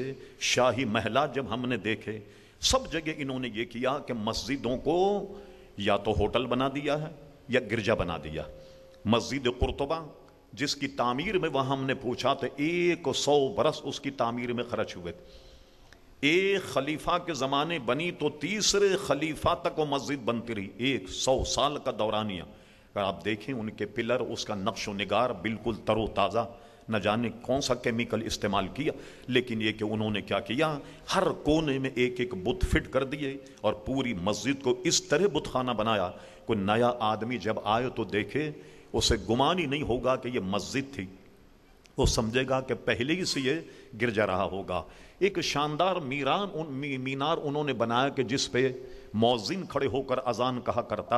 शाही महला जब हमने देखे सब जगह इन्होंने ये किया कि मस्जिदों को या तो होटल बना दिया है या गिरजा बना दिया मस्जिद कुरतबा जिसकी तामीर में वहाँ हमने पूछा तो एक सौ बरस उसकी तामीर में खर्च हुए एक खलीफा के ज़माने बनी तो तीसरे खलीफा तक वो मस्जिद बनती रही एक सौ साल का दौरानिया अगर आप देखें उनके पिलर उसका नक्श नगार बिल्कुल तरोताज़ा न जाने कौन सा केमिकल इस्तेमाल किया लेकिन ये कि उन्होंने क्या किया हर कोने में एक एक बुत फिट कर दिए और पूरी मस्जिद को इस तरह बुतखाना बनाया कोई नया आदमी जब आए तो देखे उसे गुमान ही नहीं होगा कि ये मस्जिद थी वो समझेगा कि पहले ही से ये गिर जा रहा होगा एक शानदार मीरान उन मी, मीनार उन्होंने बनाया कि जिस पे मौजिन खड़े होकर अजान कहा करता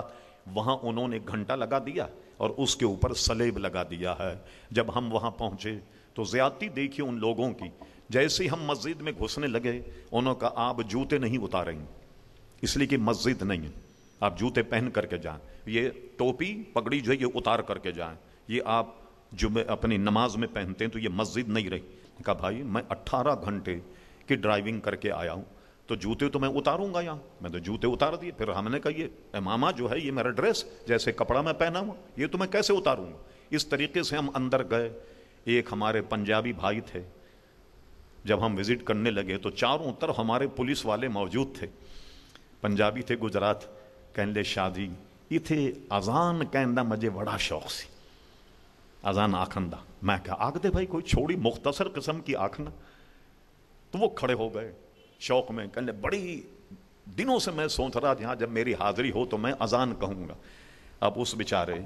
वहाँ उन्होंने घंटा लगा दिया और उसके ऊपर सलेब लगा दिया है जब हम वहाँ पहुँचे तो ज़्यादती देखी उन लोगों की जैसे ही हम मस्जिद में घुसने लगे उन्होंने कहा आप जूते नहीं उतारेंगे इसलिए कि मस्जिद नहीं है आप जूते पहन करके जाएं ये टोपी पगड़ी जो है ये उतार करके जाएं ये आप जो अपनी नमाज में पहनते हैं तो ये मस्जिद नहीं रही कहा भाई मैं अट्ठारह घंटे की ड्राइविंग करके आया हूँ तो जूते तो मैं उतारूंगा यहाँ मैं तो जूते उतार दिए फिर हमने कहा ये मामा जो है ये मेरा ड्रेस जैसे कपड़ा मैं पहना हुआ ये तो मैं कैसे उतारूंगा इस तरीके से हम अंदर गए एक हमारे पंजाबी भाई थे जब हम विजिट करने लगे तो चारों तरफ हमारे पुलिस वाले मौजूद थे पंजाबी थे गुजरात कहने शादी इथे अजान कहना मुझे बड़ा शौक सी अजान आखंदा मैं क्या दे भाई कोई छोड़ी मुख्तसर किस्म की आखना तो वो खड़े हो गए शौक में कहने बड़ी दिनों से मैं सोच रहा था जब मेरी हाजिरी हो तो मैं अजान कहूँगा अब उस बेचारे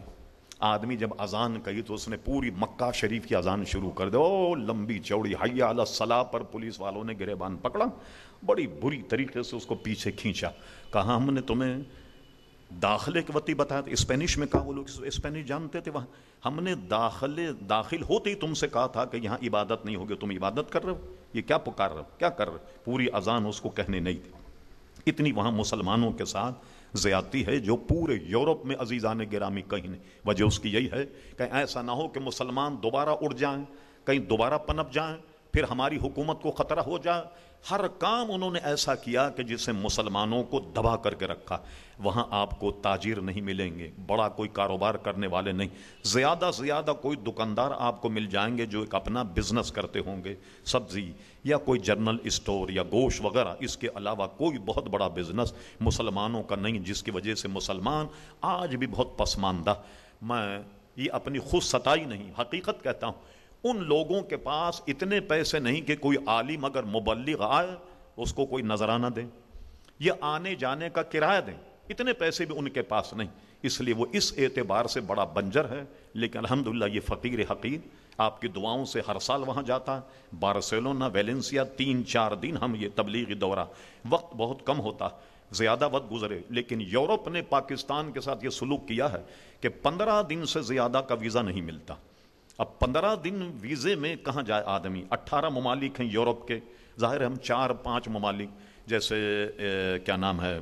आदमी जब अजान कही तो उसने पूरी मक्का शरीफ की अजान शुरू कर दो ओ लंबी चौड़ी हया अला सलाह पर पुलिस वालों ने गिरेबान पकड़ा बड़ी बुरी तरीके से उसको पीछे खींचा कहा हमने तुम्हें दाखिले के वती बताया था स्पेनिश में कहा वो लोग स्पेनिश जानते थे वहाँ हमने दाखिले दाखिल होते ही तुमसे कहा था कि यहाँ इबादत नहीं होगी तुम इबादत कर रहे हो ये क्या पुकार रहे हो क्या कर रहे हो पूरी अजान उसको कहने नहीं थी इतनी वहाँ मुसलमानों के साथ ज़्यादती है जो पूरे यूरोप में अजीज़ा ने गिरामी कहीं नहीं वजह उसकी यही है कहीं ऐसा ना हो कि मुसलमान दोबारा उड़ जाएँ कहीं दोबारा पनप जाए फिर हमारी हुकूमत को ख़तरा हो जाए हर काम उन्होंने ऐसा किया कि जिसे मुसलमानों को दबा करके रखा वहाँ आपको ताजिर नहीं मिलेंगे बड़ा कोई कारोबार करने वाले नहीं ज़्यादा से ज़्यादा कोई दुकानदार आपको मिल जाएंगे जो एक अपना बिजनेस करते होंगे सब्ज़ी या कोई जनरल स्टोर या गोश वगैरह इसके अलावा कोई बहुत बड़ा बिजनेस मुसलमानों का नहीं जिसकी वजह से मुसलमान आज भी बहुत पसमानदा मैं ये अपनी खुद सताई नहीं हकीकत कहता हूँ उन लोगों के पास इतने पैसे नहीं कि कोई आलिम अगर मुबलिग आए उसको कोई नजराना दे या आने जाने का किराया दें इतने पैसे भी उनके पास नहीं इसलिए वो इस एतबार से बड़ा बंजर है लेकिन अलहमदिल्ला ये फ़कीर हकीर आपकी दुआओं से हर साल वहाँ जाता है बारसेलोना वेलेंसिया तीन चार दिन हम ये तबलीगी दौरा वक्त बहुत कम होता ज़्यादा वक्त गुजरे लेकिन यूरोप ने पाकिस्तान के साथ ये सलूक किया है कि पंद्रह दिन से ज़्यादा का वीज़ा नहीं मिलता अब पंद्रह दिन वीज़े में कहाँ जाए आदमी अट्ठारह ममालिक हैं यूरोप के ज़ाहिर हम चार पाँच ममालिक जैसे ए, क्या नाम है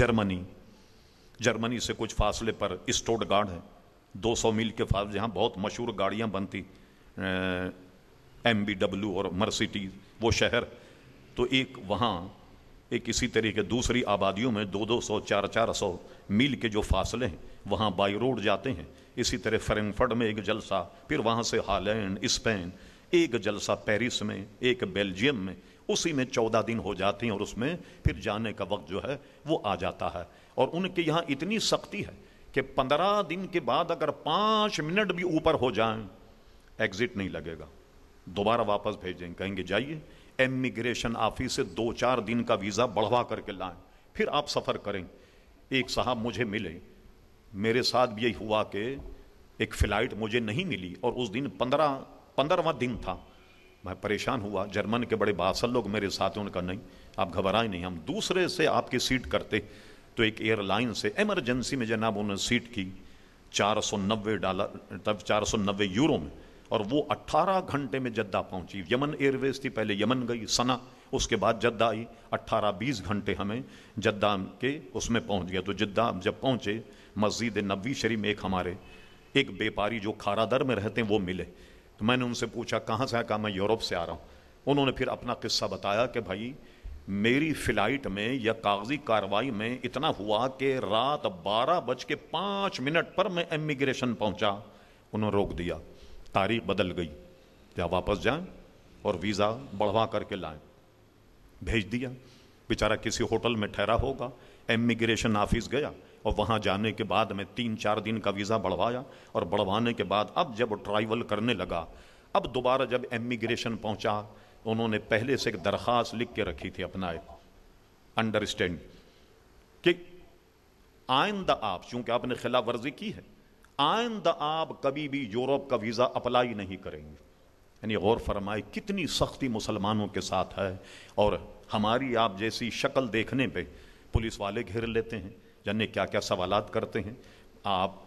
जर्मनी जर्मनी से कुछ फासले पर स्टोड गार्ड है 200 मील के फासले जहाँ बहुत मशहूर गाड़ियाँ बनती एम बी डब्ल्यू और मर्सिटीज़ वो शहर तो एक वहाँ एक इसी तरीके दूसरी आबादियों में दो दो सौ चार चार सौ मील के जो फासले हैं वहाँ बाई रोड जाते हैं इसी तरह फ्रैंकफर्ट में एक जलसा फिर वहाँ से हॉलैंड स्पेन एक जलसा पेरिस में एक बेल्जियम में उसी में चौदह दिन हो जाते हैं और उसमें फिर जाने का वक्त जो है वो आ जाता है और उनके यहाँ इतनी सख्ती है कि पंद्रह दिन के बाद अगर पाँच मिनट भी ऊपर हो जाएं एग्ज़िट नहीं लगेगा दोबारा वापस भेजें कहेंगे जाइए इमिग्रेशन ऑफिस से दो चार दिन का वीज़ा बढ़वा करके लाएं फिर आप सफ़र करें एक साहब मुझे मिले मेरे साथ भी यही हुआ कि एक फ़्लाइट मुझे नहीं मिली और उस दिन पंद्रह पंद्रहवा दिन था मैं परेशान हुआ जर्मन के बड़े बासल लोग मेरे साथ उनका नहीं आप घबराए नहीं हम दूसरे से आपकी सीट करते तो एक एयरलाइन से एमरजेंसी में जनाब उन्होंने सीट की चार सौ नब्बे डॉलर तब चार सौ नब्बे यूरो में और वो 18 घंटे में जद्दा पहुंची यमन एयरवेज थी पहले यमन गई सना उसके बाद जद्दा आई 18-20 घंटे हमें जद्दा के उसमें पहुंच गया तो जद्दा जब पहुंचे मस्जिद नबी शरीफ में एक हमारे एक व्यापारी जो खारादर में रहते हैं वो मिले तो मैंने उनसे पूछा कहाँ से आया कहा मैं यूरोप से आ रहा हूँ उन्होंने फिर अपना किस्सा बताया कि भाई मेरी फ़्लाइट में या कागजी कार्रवाई में इतना हुआ कि रात बारह बज के पाँच मिनट पर मैं इमिग्रेशन पहुँचा उन्होंने रोक दिया तारीख बदल गई क्या वापस जाएं और वीज़ा बढ़वा करके लाएं भेज दिया बेचारा किसी होटल में ठहरा होगा इमिग्रेशन ऑफिस गया और वहाँ जाने के बाद मैं तीन चार दिन का वीज़ा बढ़वाया और बढ़वाने के बाद अब जब ट्रैवल करने लगा अब दोबारा जब इमिग्रेशन पहुँचा उन्होंने पहले से एक दरख्वास्त लिख के रखी थी अपना एक अंडरस्टैंड कि आइंदा आप चूँकि आपने खिलाफ वर्जी की है आइंदा आप कभी भी यूरोप का वीज़ा अप्लाई नहीं करेंगे यानी गौर फरमाए कितनी सख्ती मुसलमानों के साथ है और हमारी आप जैसी शक्ल देखने पर पुलिस वाले घेर लेते हैं जन्ने क्या क्या सवाल करते हैं आप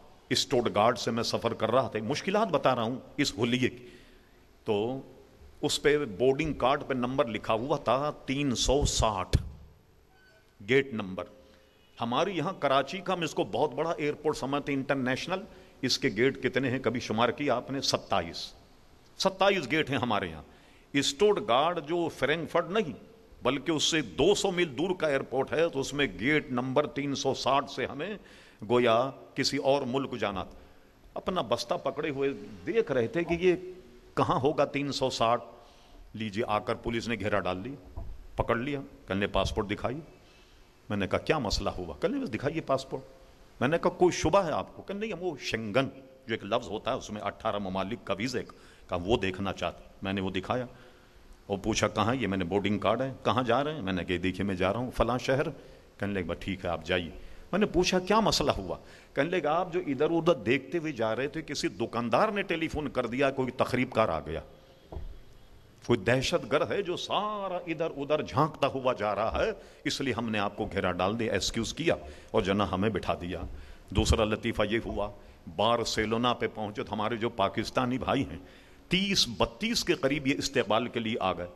गार्ड से मैं सफ़र कर रहा था मुश्किल बता रहा हूं इस होलिये की तो उस पर बोर्डिंग कार्ड पर नंबर लिखा हुआ था तीन सौ साठ गेट नंबर हमारे यहां कराची का हम इसको बहुत बड़ा एयरपोर्ट समझते इंटरनेशनल इसके गेट कितने हैं कभी शुमार किया आपने सत्ताईस सत्ताईस गेट हैं हमारे यहाँ स्टोड गार्ड जो फ्रेंकफर्ट नहीं बल्कि उससे 200 मील दूर का एयरपोर्ट है तो उसमें गेट नंबर 360 से हमें गोया किसी और मुल्क जाना अपना बस्ता पकड़े हुए देख रहे थे कि ये कहाँ होगा 360 लीजिए आकर पुलिस ने घेरा डाल लिया पकड़ लिया कल ने पासपोर्ट दिखाई मैंने कहा क्या मसला हुआ कल ने बस दिखाइए पासपोर्ट मैंने कहा कोई शुबा है आपको कहने नहीं हम वो शेंगन जो एक लफ्ज़ होता है उसमें अट्ठारह ममालिक का एक का वो देखना चाहते मैंने वो दिखाया और पूछा कहाँ ये मैंने बोर्डिंग कार्ड है कहाँ जा रहे हैं मैंने कहा देखिए मैं जा रहा हूँ फ़लाँ शहर कहने लगे ठीक है आप जाइए मैंने पूछा क्या मसला हुआ कहने लगे आप जो इधर उधर देखते हुए जा रहे थे किसी दुकानदार ने टेलीफोन कर दिया कोई तकरीबकार आ गया कोई दहशतगर है जो सारा इधर उधर झांकता हुआ जा रहा है इसलिए हमने आपको घेरा डाल दिया एक्सक्यूज किया और जना हमें बिठा दिया दूसरा लतीफ़ा ये हुआ बारसेलोना पे पहुंचे तो हमारे जो पाकिस्तानी भाई हैं तीस बत्तीस के करीब ये इस्तेबाल के लिए आ गए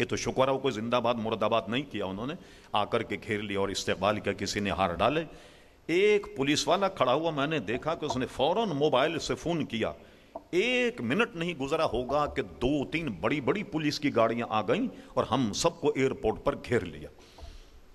ये तो शुक्र है कोई जिंदाबाद मुर्दाबाद नहीं किया उन्होंने आकर के घेर लिया और इस्तेबाल किया किसी ने हार डाले एक पुलिस वाला खड़ा हुआ मैंने देखा कि उसने फ़ौरन मोबाइल से फ़ोन किया एक मिनट नहीं गुजरा होगा कि दो तीन बड़ी बड़ी पुलिस की गाड़ियां आ गईं और हम सबको एयरपोर्ट पर घेर लिया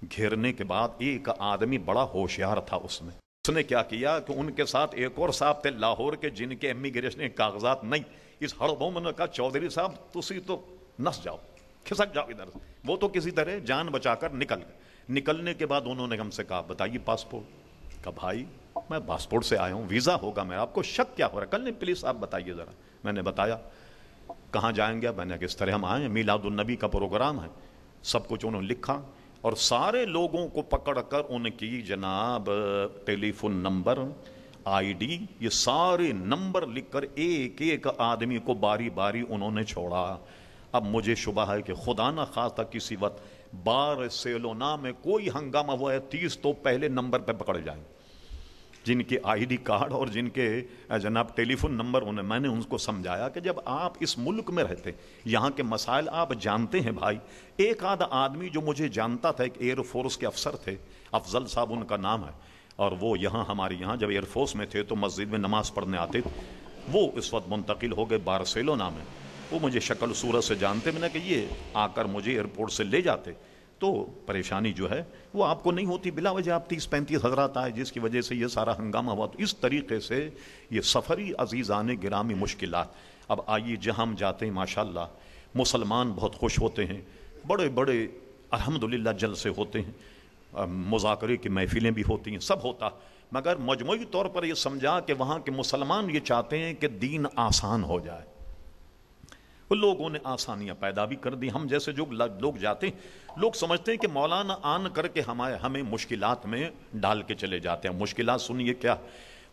घेरने के बाद एक आदमी बड़ा होशियार था उसमें उसने क्या किया कि उनके साथ एक और साहब थे लाहौर के जिनके इमिग्रेशन कागजात नहीं इस हड़बों में कहा चौधरी साहब तुम तो नस जाओ खिसक जाओ इधर वो तो किसी तरह जान बचाकर निकल गए निकलने के बाद उन्होंने हमसे कहा बताइए पासपोर्ट का भाई मैं पासपोर्ट से आया हूँ वीज़ा होगा मैं आपको शक क्या हो रहा है कल नहीं प्लीज़ आप बताइए ज़रा मैंने बताया कहाँ जाएंगे मैंने किस तरह हम आए हैं मीलादुलनबी का प्रोग्राम है सब कुछ उन्होंने लिखा और सारे लोगों को पकड़ कर उनकी जनाब टेलीफोन नंबर आईडी ये सारे नंबर लिखकर एक एक आदमी को बारी बारी उन्होंने छोड़ा अब मुझे शुभ है कि खुदा न खासा किसी वक्त बार सेलोना में कोई हंगामा हुआ है तीस तो पहले नंबर पर पकड़ जाएंगे जिनके आईडी कार्ड और जिनके जनाब टेलीफोन नंबर होने मैंने उनको समझाया कि जब आप इस मुल्क में रहते यहाँ के मसाइल आप जानते हैं भाई एक आधा आदमी जो मुझे जानता था एक एयरफोर्स के अफसर थे अफजल साहब उनका नाम है और वो यहाँ हमारे यहाँ जब एयरफोर्स में थे तो मस्जिद में नमाज़ पढ़ने आते थे वो इस वक्त मुंतकिल हो गए बारसेलोना में वो मुझे शक्ल सूरत से जानते मैंने कि ये आकर मुझे एयरपोर्ट से ले जाते तो परेशानी जो है वो आपको नहीं होती बिला वजह आप तीस पैंतीस हजरात आए जिसकी वजह से ये सारा हंगामा हुआ तो इस तरीके से ये सफ़री अजीज आने गिरामी मुश्किल अब आइए जहाँ हम जाते हैं माशा मुसलमान बहुत खुश होते हैं बड़े बड़े अलहमदिल्ला जलसे होते हैं मुजाकरे की महफ़िलें भी होती हैं सब होता मगर मजमू तौर पर यह समझा कि वहाँ के मुसलमान ये चाहते हैं कि दीन आसान हो जाए वो लोगों ने आसानियाँ पैदा भी कर दी हम जैसे जो लोग जाते हैं लोग समझते हैं कि मौलाना आन करके हमारे हमें मुश्किल में डाल के चले जाते हैं मुश्किल सुनिए क्या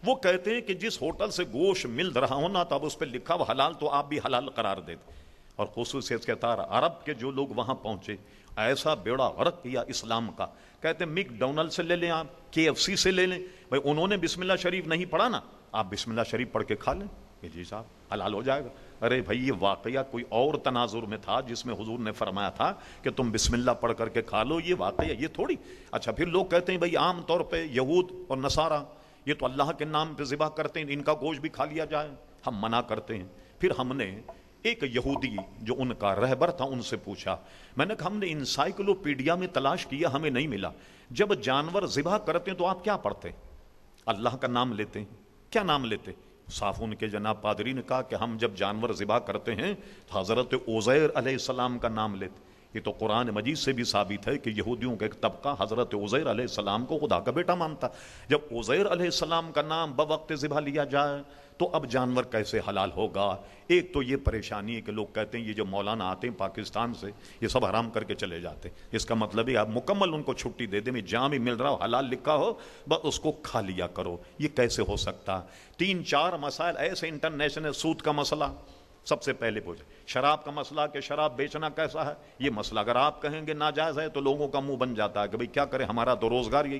वो कहते हैं कि जिस होटल से गोश मिल रहा हो ना तो अब उस पर लिखा हुआ हलाल तो आप भी हलाल करार देते और खसूसियत के तार अरब के जो लोग वहाँ पहुँचे ऐसा बेड़ा गर्क किया इस्लाम का कहते मिक डोनल्ड से ले लें आप के एफ सी से ले लें भाई उन्होंने बिस्मिल्ला शरीफ नहीं पढ़ा ना आप बिस्मिल्ला शरीफ पढ़ के खा लें कि जी साहब हलाल हो जाएगा अरे भाई ये वाकया कोई और तनाजुर में था जिसमें हुजूर ने फरमाया था कि तुम बिस्मिल्लाह पढ़ करके खा लो ये वाकया ये थोड़ी अच्छा फिर लोग कहते हैं भाई आम तौर पे यहूद और नसारा ये तो अल्लाह के नाम पे ज़िबा करते हैं इनका गोश भी खा लिया जाए हम मना करते हैं फिर हमने एक यहूदी जो उनका रहबर था उनसे पूछा मैंने कहा हमने इंसाइक्लोपीडिया में तलाश किया हमें नहीं मिला जब जानवर ज़िबा करते हैं तो आप क्या पढ़ते अल्लाह का नाम लेते हैं क्या नाम लेते साफून के जनाब पादरी ने कहा कि हम जब जानवर ज़िबा करते हैं तो हज़रत ओज़ैर अलैहिस्सलाम का नाम लेते ये तो कुरान मजीद से भी साबित है कि यहूदियों का एक तबका हज़रत उज़ैर अलैहिस्सलाम को खुदा का बेटा मानता जब उज़ैर अलैहिस्सलाम का नाम ब वक्त ज़िबा लिया जाए तो अब जानवर कैसे हलाल होगा एक तो ये परेशानी है कि लोग कहते हैं ये जो मौलाना आते हैं पाकिस्तान से ये सब हराम करके चले जाते हैं इसका मतलब ही आप मुकम्मल उनको छुट्टी दे दें जहाँ भी मिल रहा हो हलाल लिखा हो बस उसको खा लिया करो ये कैसे हो सकता तीन चार मसाइल ऐसे इंटरनेशनल सूद का मसला सबसे पहले पूछे शराब का मसला कि शराब बेचना कैसा है ये मसला अगर आप कहेंगे नाजायज़ है तो लोगों का मुंह बन जाता है कि भाई क्या करें हमारा तो रोज़गार यही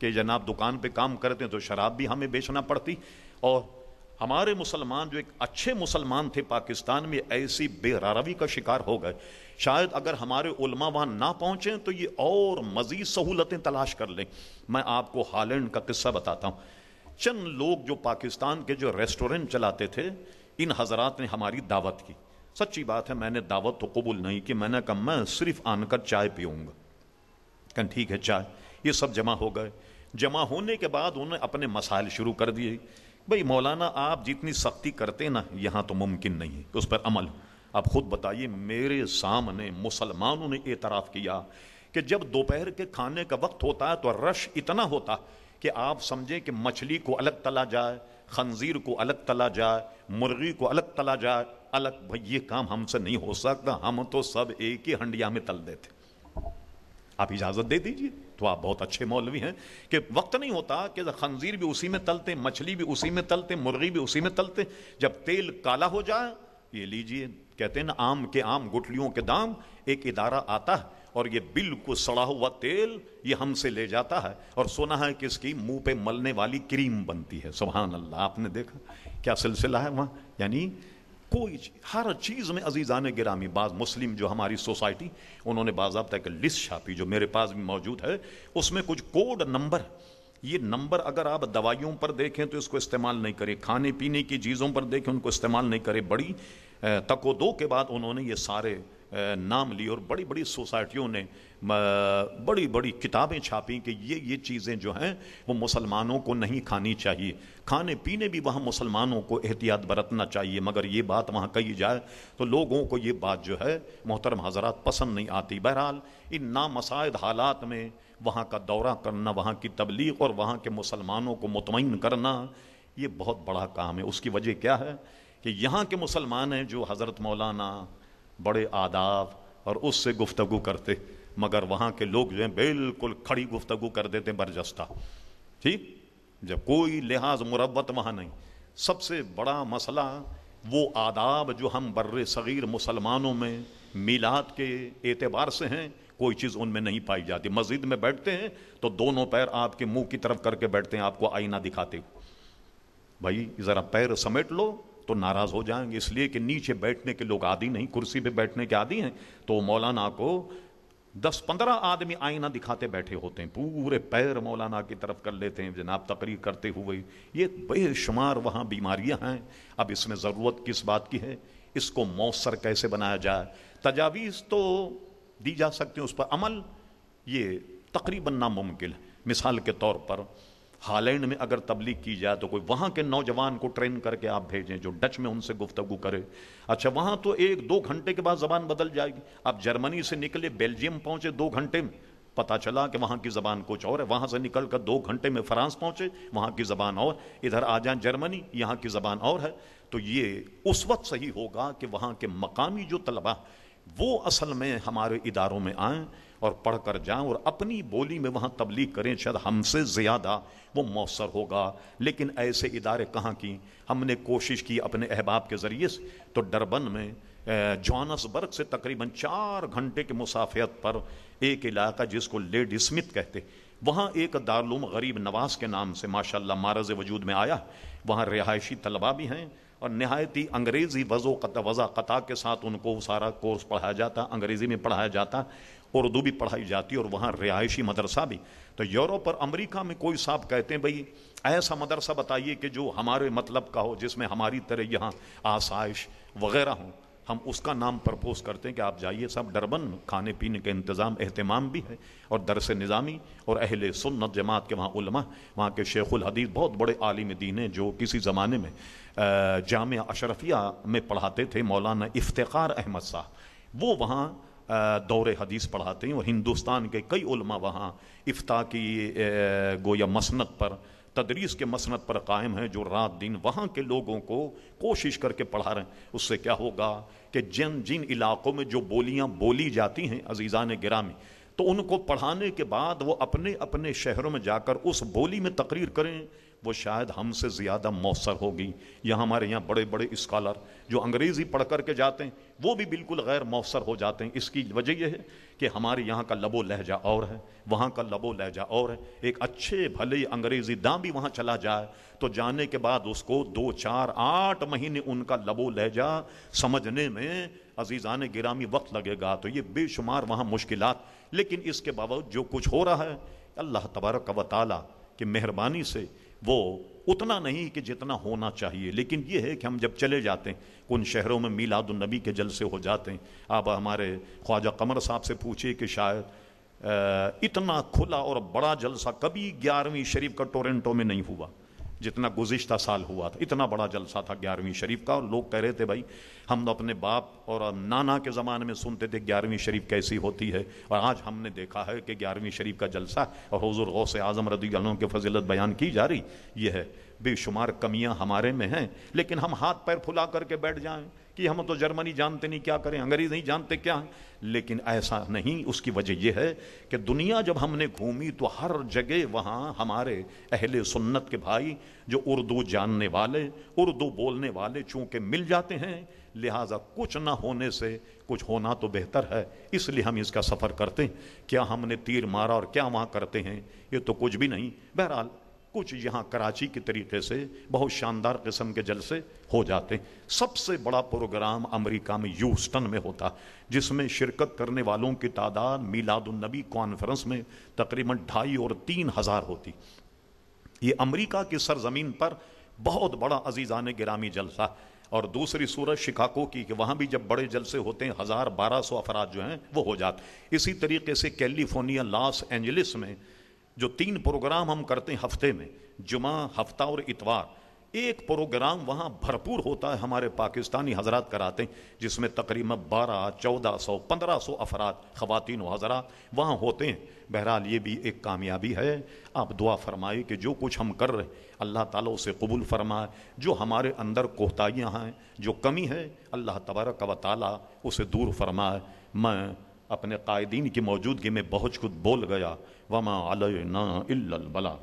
कि जनाब दुकान पे काम करते हैं तो शराब भी हमें बेचना पड़ती और हमारे मुसलमान जो एक अच्छे मुसलमान थे पाकिस्तान में ऐसी बेरारवी का शिकार हो गए शायद अगर हमारे उलमा वहाँ ना पहुँचें तो ये और मज़ीद सहूलतें तलाश कर लें मैं आपको हालैंड का किस्सा बताता हूँ चंद लोग जो पाकिस्तान के जो रेस्टोरेंट चलाते थे इन हजरात ने हमारी दावत की सच्ची बात है मैंने दावत तो कबूल नहीं की मैंने कहा मैं सिर्फ आनकर चाय पीऊँगा कह ठीक है चाय ये सब जमा हो गए जमा होने के बाद उन्होंने अपने मसाइल शुरू कर दिए भाई मौलाना आप जितनी सख्ती करते ना यहाँ तो मुमकिन नहीं है उस पर अमल आप खुद बताइए मेरे सामने मुसलमानों ने एतराफ़ किया कि जब दोपहर के खाने का वक्त होता है तो रश इतना होता कि आप समझें कि मछली को अलग तला जाए खंजीर को अलग तला जाए मुर्गी को अलग तला जाए अलग भाई ये काम हमसे नहीं हो सकता हम तो सब एक ही हंडिया में तल देते आप इजाज़त दे दीजिए तो आप बहुत अच्छे मौलवी हैं कि वक्त नहीं होता कि खंजीर भी उसी में तलते मछली भी उसी में तलते मुर्गी भी उसी में तलते जब तेल काला हो जाए ये लीजिए कहते हैं ना आम के आम गुटलियों के दाम एक इदारा आता है और ये बिल्कुल सड़ा हुआ तेल ये हमसे ले जाता है और सुना है कि इसकी मुंह पे मलने वाली क्रीम बनती है सुबहान अल्लाह आपने देखा क्या सिलसिला है वहाँ यानी कोई हर चीज़ में अजीज़ान गिरामी बाज मुस्लिम जो हमारी सोसाइटी उन्होंने बाबा एक लिस्ट छापी जो मेरे पास भी मौजूद है उसमें कुछ कोड नंबर ये नंबर अगर आप दवाइयों पर देखें तो इसको इस्तेमाल नहीं करें खाने पीने की चीज़ों पर देखें उनको इस्तेमाल नहीं करें बड़ी तको दो के बाद उन्होंने ये सारे नाम लिए और बड़ी बड़ी सोसाइटियों ने बड़ी बड़ी किताबें छापी कि ये ये चीज़ें जो हैं वो मुसलमानों को नहीं खानी चाहिए खाने पीने भी वहाँ मुसलमानों को एहतियात बरतना चाहिए मगर ये बात वहाँ कही जाए तो लोगों को ये बात जो है मोहतरम हजरात पसंद नहीं आती बहरहाल इन नामसायद हालात में वहाँ का दौरा करना वहाँ की तबलीग और वहाँ के मुसलमानों को मुतमिन करना ये बहुत बड़ा काम है उसकी वजह क्या है कि यहाँ के मुसलमान हैं जो हज़रत मौलाना बड़े आदाब और उससे गुफ्तगु करते मगर वहाँ के लोग जो हैं बिल्कुल खड़ी गुफ्तगु कर देते बरजस्ता ठीक जब कोई लिहाज मुरबत वहाँ नहीं सबसे बड़ा मसला वो आदाब जो हम बर सग़ीर मुसलमानों में मीलाद के एतबार से हैं कोई चीज़ उनमें नहीं पाई जाती मस्जिद में बैठते हैं तो दोनों पैर आपके मुंह की तरफ करके बैठते हैं आपको आईना दिखाते भाई ज़रा पैर समेट लो तो नाराज़ हो जाएंगे इसलिए कि नीचे बैठने के लोग आदि नहीं कुर्सी पे बैठने के आदि हैं तो मौलाना को दस पंद्रह आदमी आईना दिखाते बैठे होते हैं पूरे पैर मौलाना की तरफ कर लेते हैं जनाब तकरीर करते हुए ये बेशुमार वहाँ बीमारियाँ हैं अब इसमें ज़रूरत किस बात की है इसको मौसर कैसे बनाया जाए तजावीज़ तो दी जा सकती है उस पर अमल ये तकरीबन नामुमकिन है मिसाल के तौर पर हालैंड में अगर तबलीग की जाए तो कोई वहाँ के नौजवान को ट्रेन करके आप भेजें जो डच में उनसे गुफ्तगु करे अच्छा वहाँ तो एक दो घंटे के बाद ज़बान बदल जाएगी आप जर्मनी से निकले बेल्जियम पहुँचे दो घंटे में पता चला कि वहाँ की ज़बान कुछ और है वहां से निकल कर दो घंटे में फ्रांस पहुँचे वहाँ की ज़बान और इधर आ जाए जर्मनी यहाँ की ज़बान और है तो ये उस वक्त सही होगा कि वहाँ के मकामी जो तलबा वो असल में हमारे इदारों में आए और पढ़ कर जाएं और अपनी बोली में वहाँ तबलीग करें शायद हमसे ज़्यादा वो मौसर होगा लेकिन ऐसे इदारे कहाँ की हमने कोशिश की अपने अहबाब के ज़रिए से तो डरबन में जॉनसबर्ग से तकरीबन चार घंटे के मुसाफियत पर एक इलाका जिसको लेड स्मिथ कहते वहाँ एक दारुम गरीब नवाज के नाम से माशाल्लाह मारज वजूद में आया वहाँ रिहायशी तलबा भी हैं और नहायती अंग्रेज़ी वज़ो वज़ा कता के साथ उनको सारा कोर्स पढ़ाया जाता अंग्रेज़ी में पढ़ाया जाता उर्दू भी पढ़ाई जाती है और वहाँ रिहायशी मदरसा भी तो यूरोप और अमेरिका में कोई साहब कहते हैं भाई ऐसा मदरसा बताइए कि जो हमारे मतलब का हो जिसमें हमारी तरह यहाँ आसाइश वगैरह हों हम उसका नाम प्रपोज करते हैं कि आप जाइए सब डरबन खाने पीने का इंतज़ाम अहतमाम भी है और दरस निज़ामी और अहल सुन्नत जमात के वहाँ उलमा वहाँ के शेखुल हदीस बहुत बड़े आलिम दीन हैं जो किसी ज़माने में जाम अशरफिया में पढ़ाते थे मौलाना इफ्तार अहमद साह वो वहाँ दौर हदीस पढ़ाते हैं और हिंदुस्तान के कई उलमा वहाँ इफ्ता की गोया मसनत पर तदरीस के मसनत पर कायम है जो रात दिन वहाँ के लोगों को कोशिश करके पढ़ा रहे हैं उससे क्या होगा कि जिन जिन इलाक़ों में जो बोलियाँ बोली जाती हैं अजीज़ान में तो उनको पढ़ाने के बाद वो अपने अपने शहरों में जाकर उस बोली में तकरीर करें वो शायद हमसे ज़्यादा मौसर होगी या हमारे यहाँ बड़े बड़े इस्कालर जो अंग्रेज़ी पढ़ कर के जाते हैं वो भी बिल्कुल गैर मौसर हो जाते हैं इसकी वजह यह है कि हमारे यहाँ का लबो लहजा और है वहाँ का लबो लहजा और है एक अच्छे भले अंग्रेज़ी दाँ भी वहाँ चला जाए तो जाने के बाद उसको दो चार आठ महीने उनका लबो लहजा समझने में अजीज़ान गिरामी वक्त लगेगा तो ये बेशुमार वहाँ मुश्किल लेकिन इसके बावजूद जो कुछ हो रहा है अल्लाह तबारक व ताली मेहरबानी से वो उतना नहीं कि जितना होना चाहिए लेकिन ये है कि हम जब चले जाते हैं उन शहरों में मीलादुलनबी के जलसे हो जाते हैं आप हमारे ख्वाजा कमर साहब से पूछिए कि शायद इतना खुला और बड़ा जलसा कभी ग्यारहवीं शरीफ का टोरेंटो में नहीं हुआ जितना गुजशत साल हुआ था इतना बड़ा जलसा था ग्यारहवीं शरीफ का और लोग कह रहे थे भाई हम तो अपने बाप और नाना के ज़माने में सुनते थे ग्यारहवीं शरीफ कैसी होती है और आज हमने देखा है कि ग्यारहवीं शरीफ का जलसा और हजूर गौ से आज़म रदी के फजीलत बयान की जा रही यह है बेशुमार कमियां हमारे में हैं लेकिन हम हाथ पैर फुला करके बैठ जाएं कि हम तो जर्मनी जानते नहीं क्या करें अंग्रेज नहीं जानते क्या है लेकिन ऐसा नहीं उसकी वजह यह है कि दुनिया जब हमने घूमी तो हर जगह वहाँ हमारे अहले सुन्नत के भाई जो उर्दू जानने वाले उर्दू बोलने वाले चूँकि मिल जाते हैं लिहाजा कुछ ना होने से कुछ होना तो बेहतर है इसलिए हम इसका सफ़र करते हैं क्या हमने तीर मारा और क्या वहाँ करते हैं ये तो कुछ भी नहीं बहरहाल कुछ यहाँ कराची के तरीके से बहुत शानदार किस्म के जलसे हो जाते सबसे बड़ा प्रोग्राम अमेरिका में यूस्टन में होता जिसमें शिरकत करने वालों की तादाद मीलादुलनबी कॉन्फ्रेंस में तकरीबन ढाई और तीन हज़ार होती ये अमेरिका की सरजमीन पर बहुत बड़ा अजीज़ान गिरामी जलसा और दूसरी सूरत शिकागो की कि वहाँ भी जब बड़े जलसे होते हैं हज़ार बारह सौ अफराद जो हैं वो हो जाते इसी तरीके से कैलिफोर्निया लॉस एंजलिस में जो तीन प्रोग्राम हम करते हैं हफ्ते में जुमा हफ्ता और इतवार एक प्रोग्राम वहाँ भरपूर होता है हमारे पाकिस्तानी हजरात कराते हैं जिसमें तकरीबन बारह चौदह सौ पंद्रह सौ अफराद ख़वातिन हजरा वहाँ होते हैं बहरहाल ये भी एक कामयाबी है आप दुआ फरमाए कि जो कुछ हम कर रहे हैं अल्लाह ताला उसे कबूल फरमाए जो हमारे अंदर कोताहियाँ हैं जो कमी है अल्लाह तबारक व ताली उसे दूर फरमाए मैं अपने कायदीन की मौजूदगी में बहुत कुछ बोल गया वमा अलना बला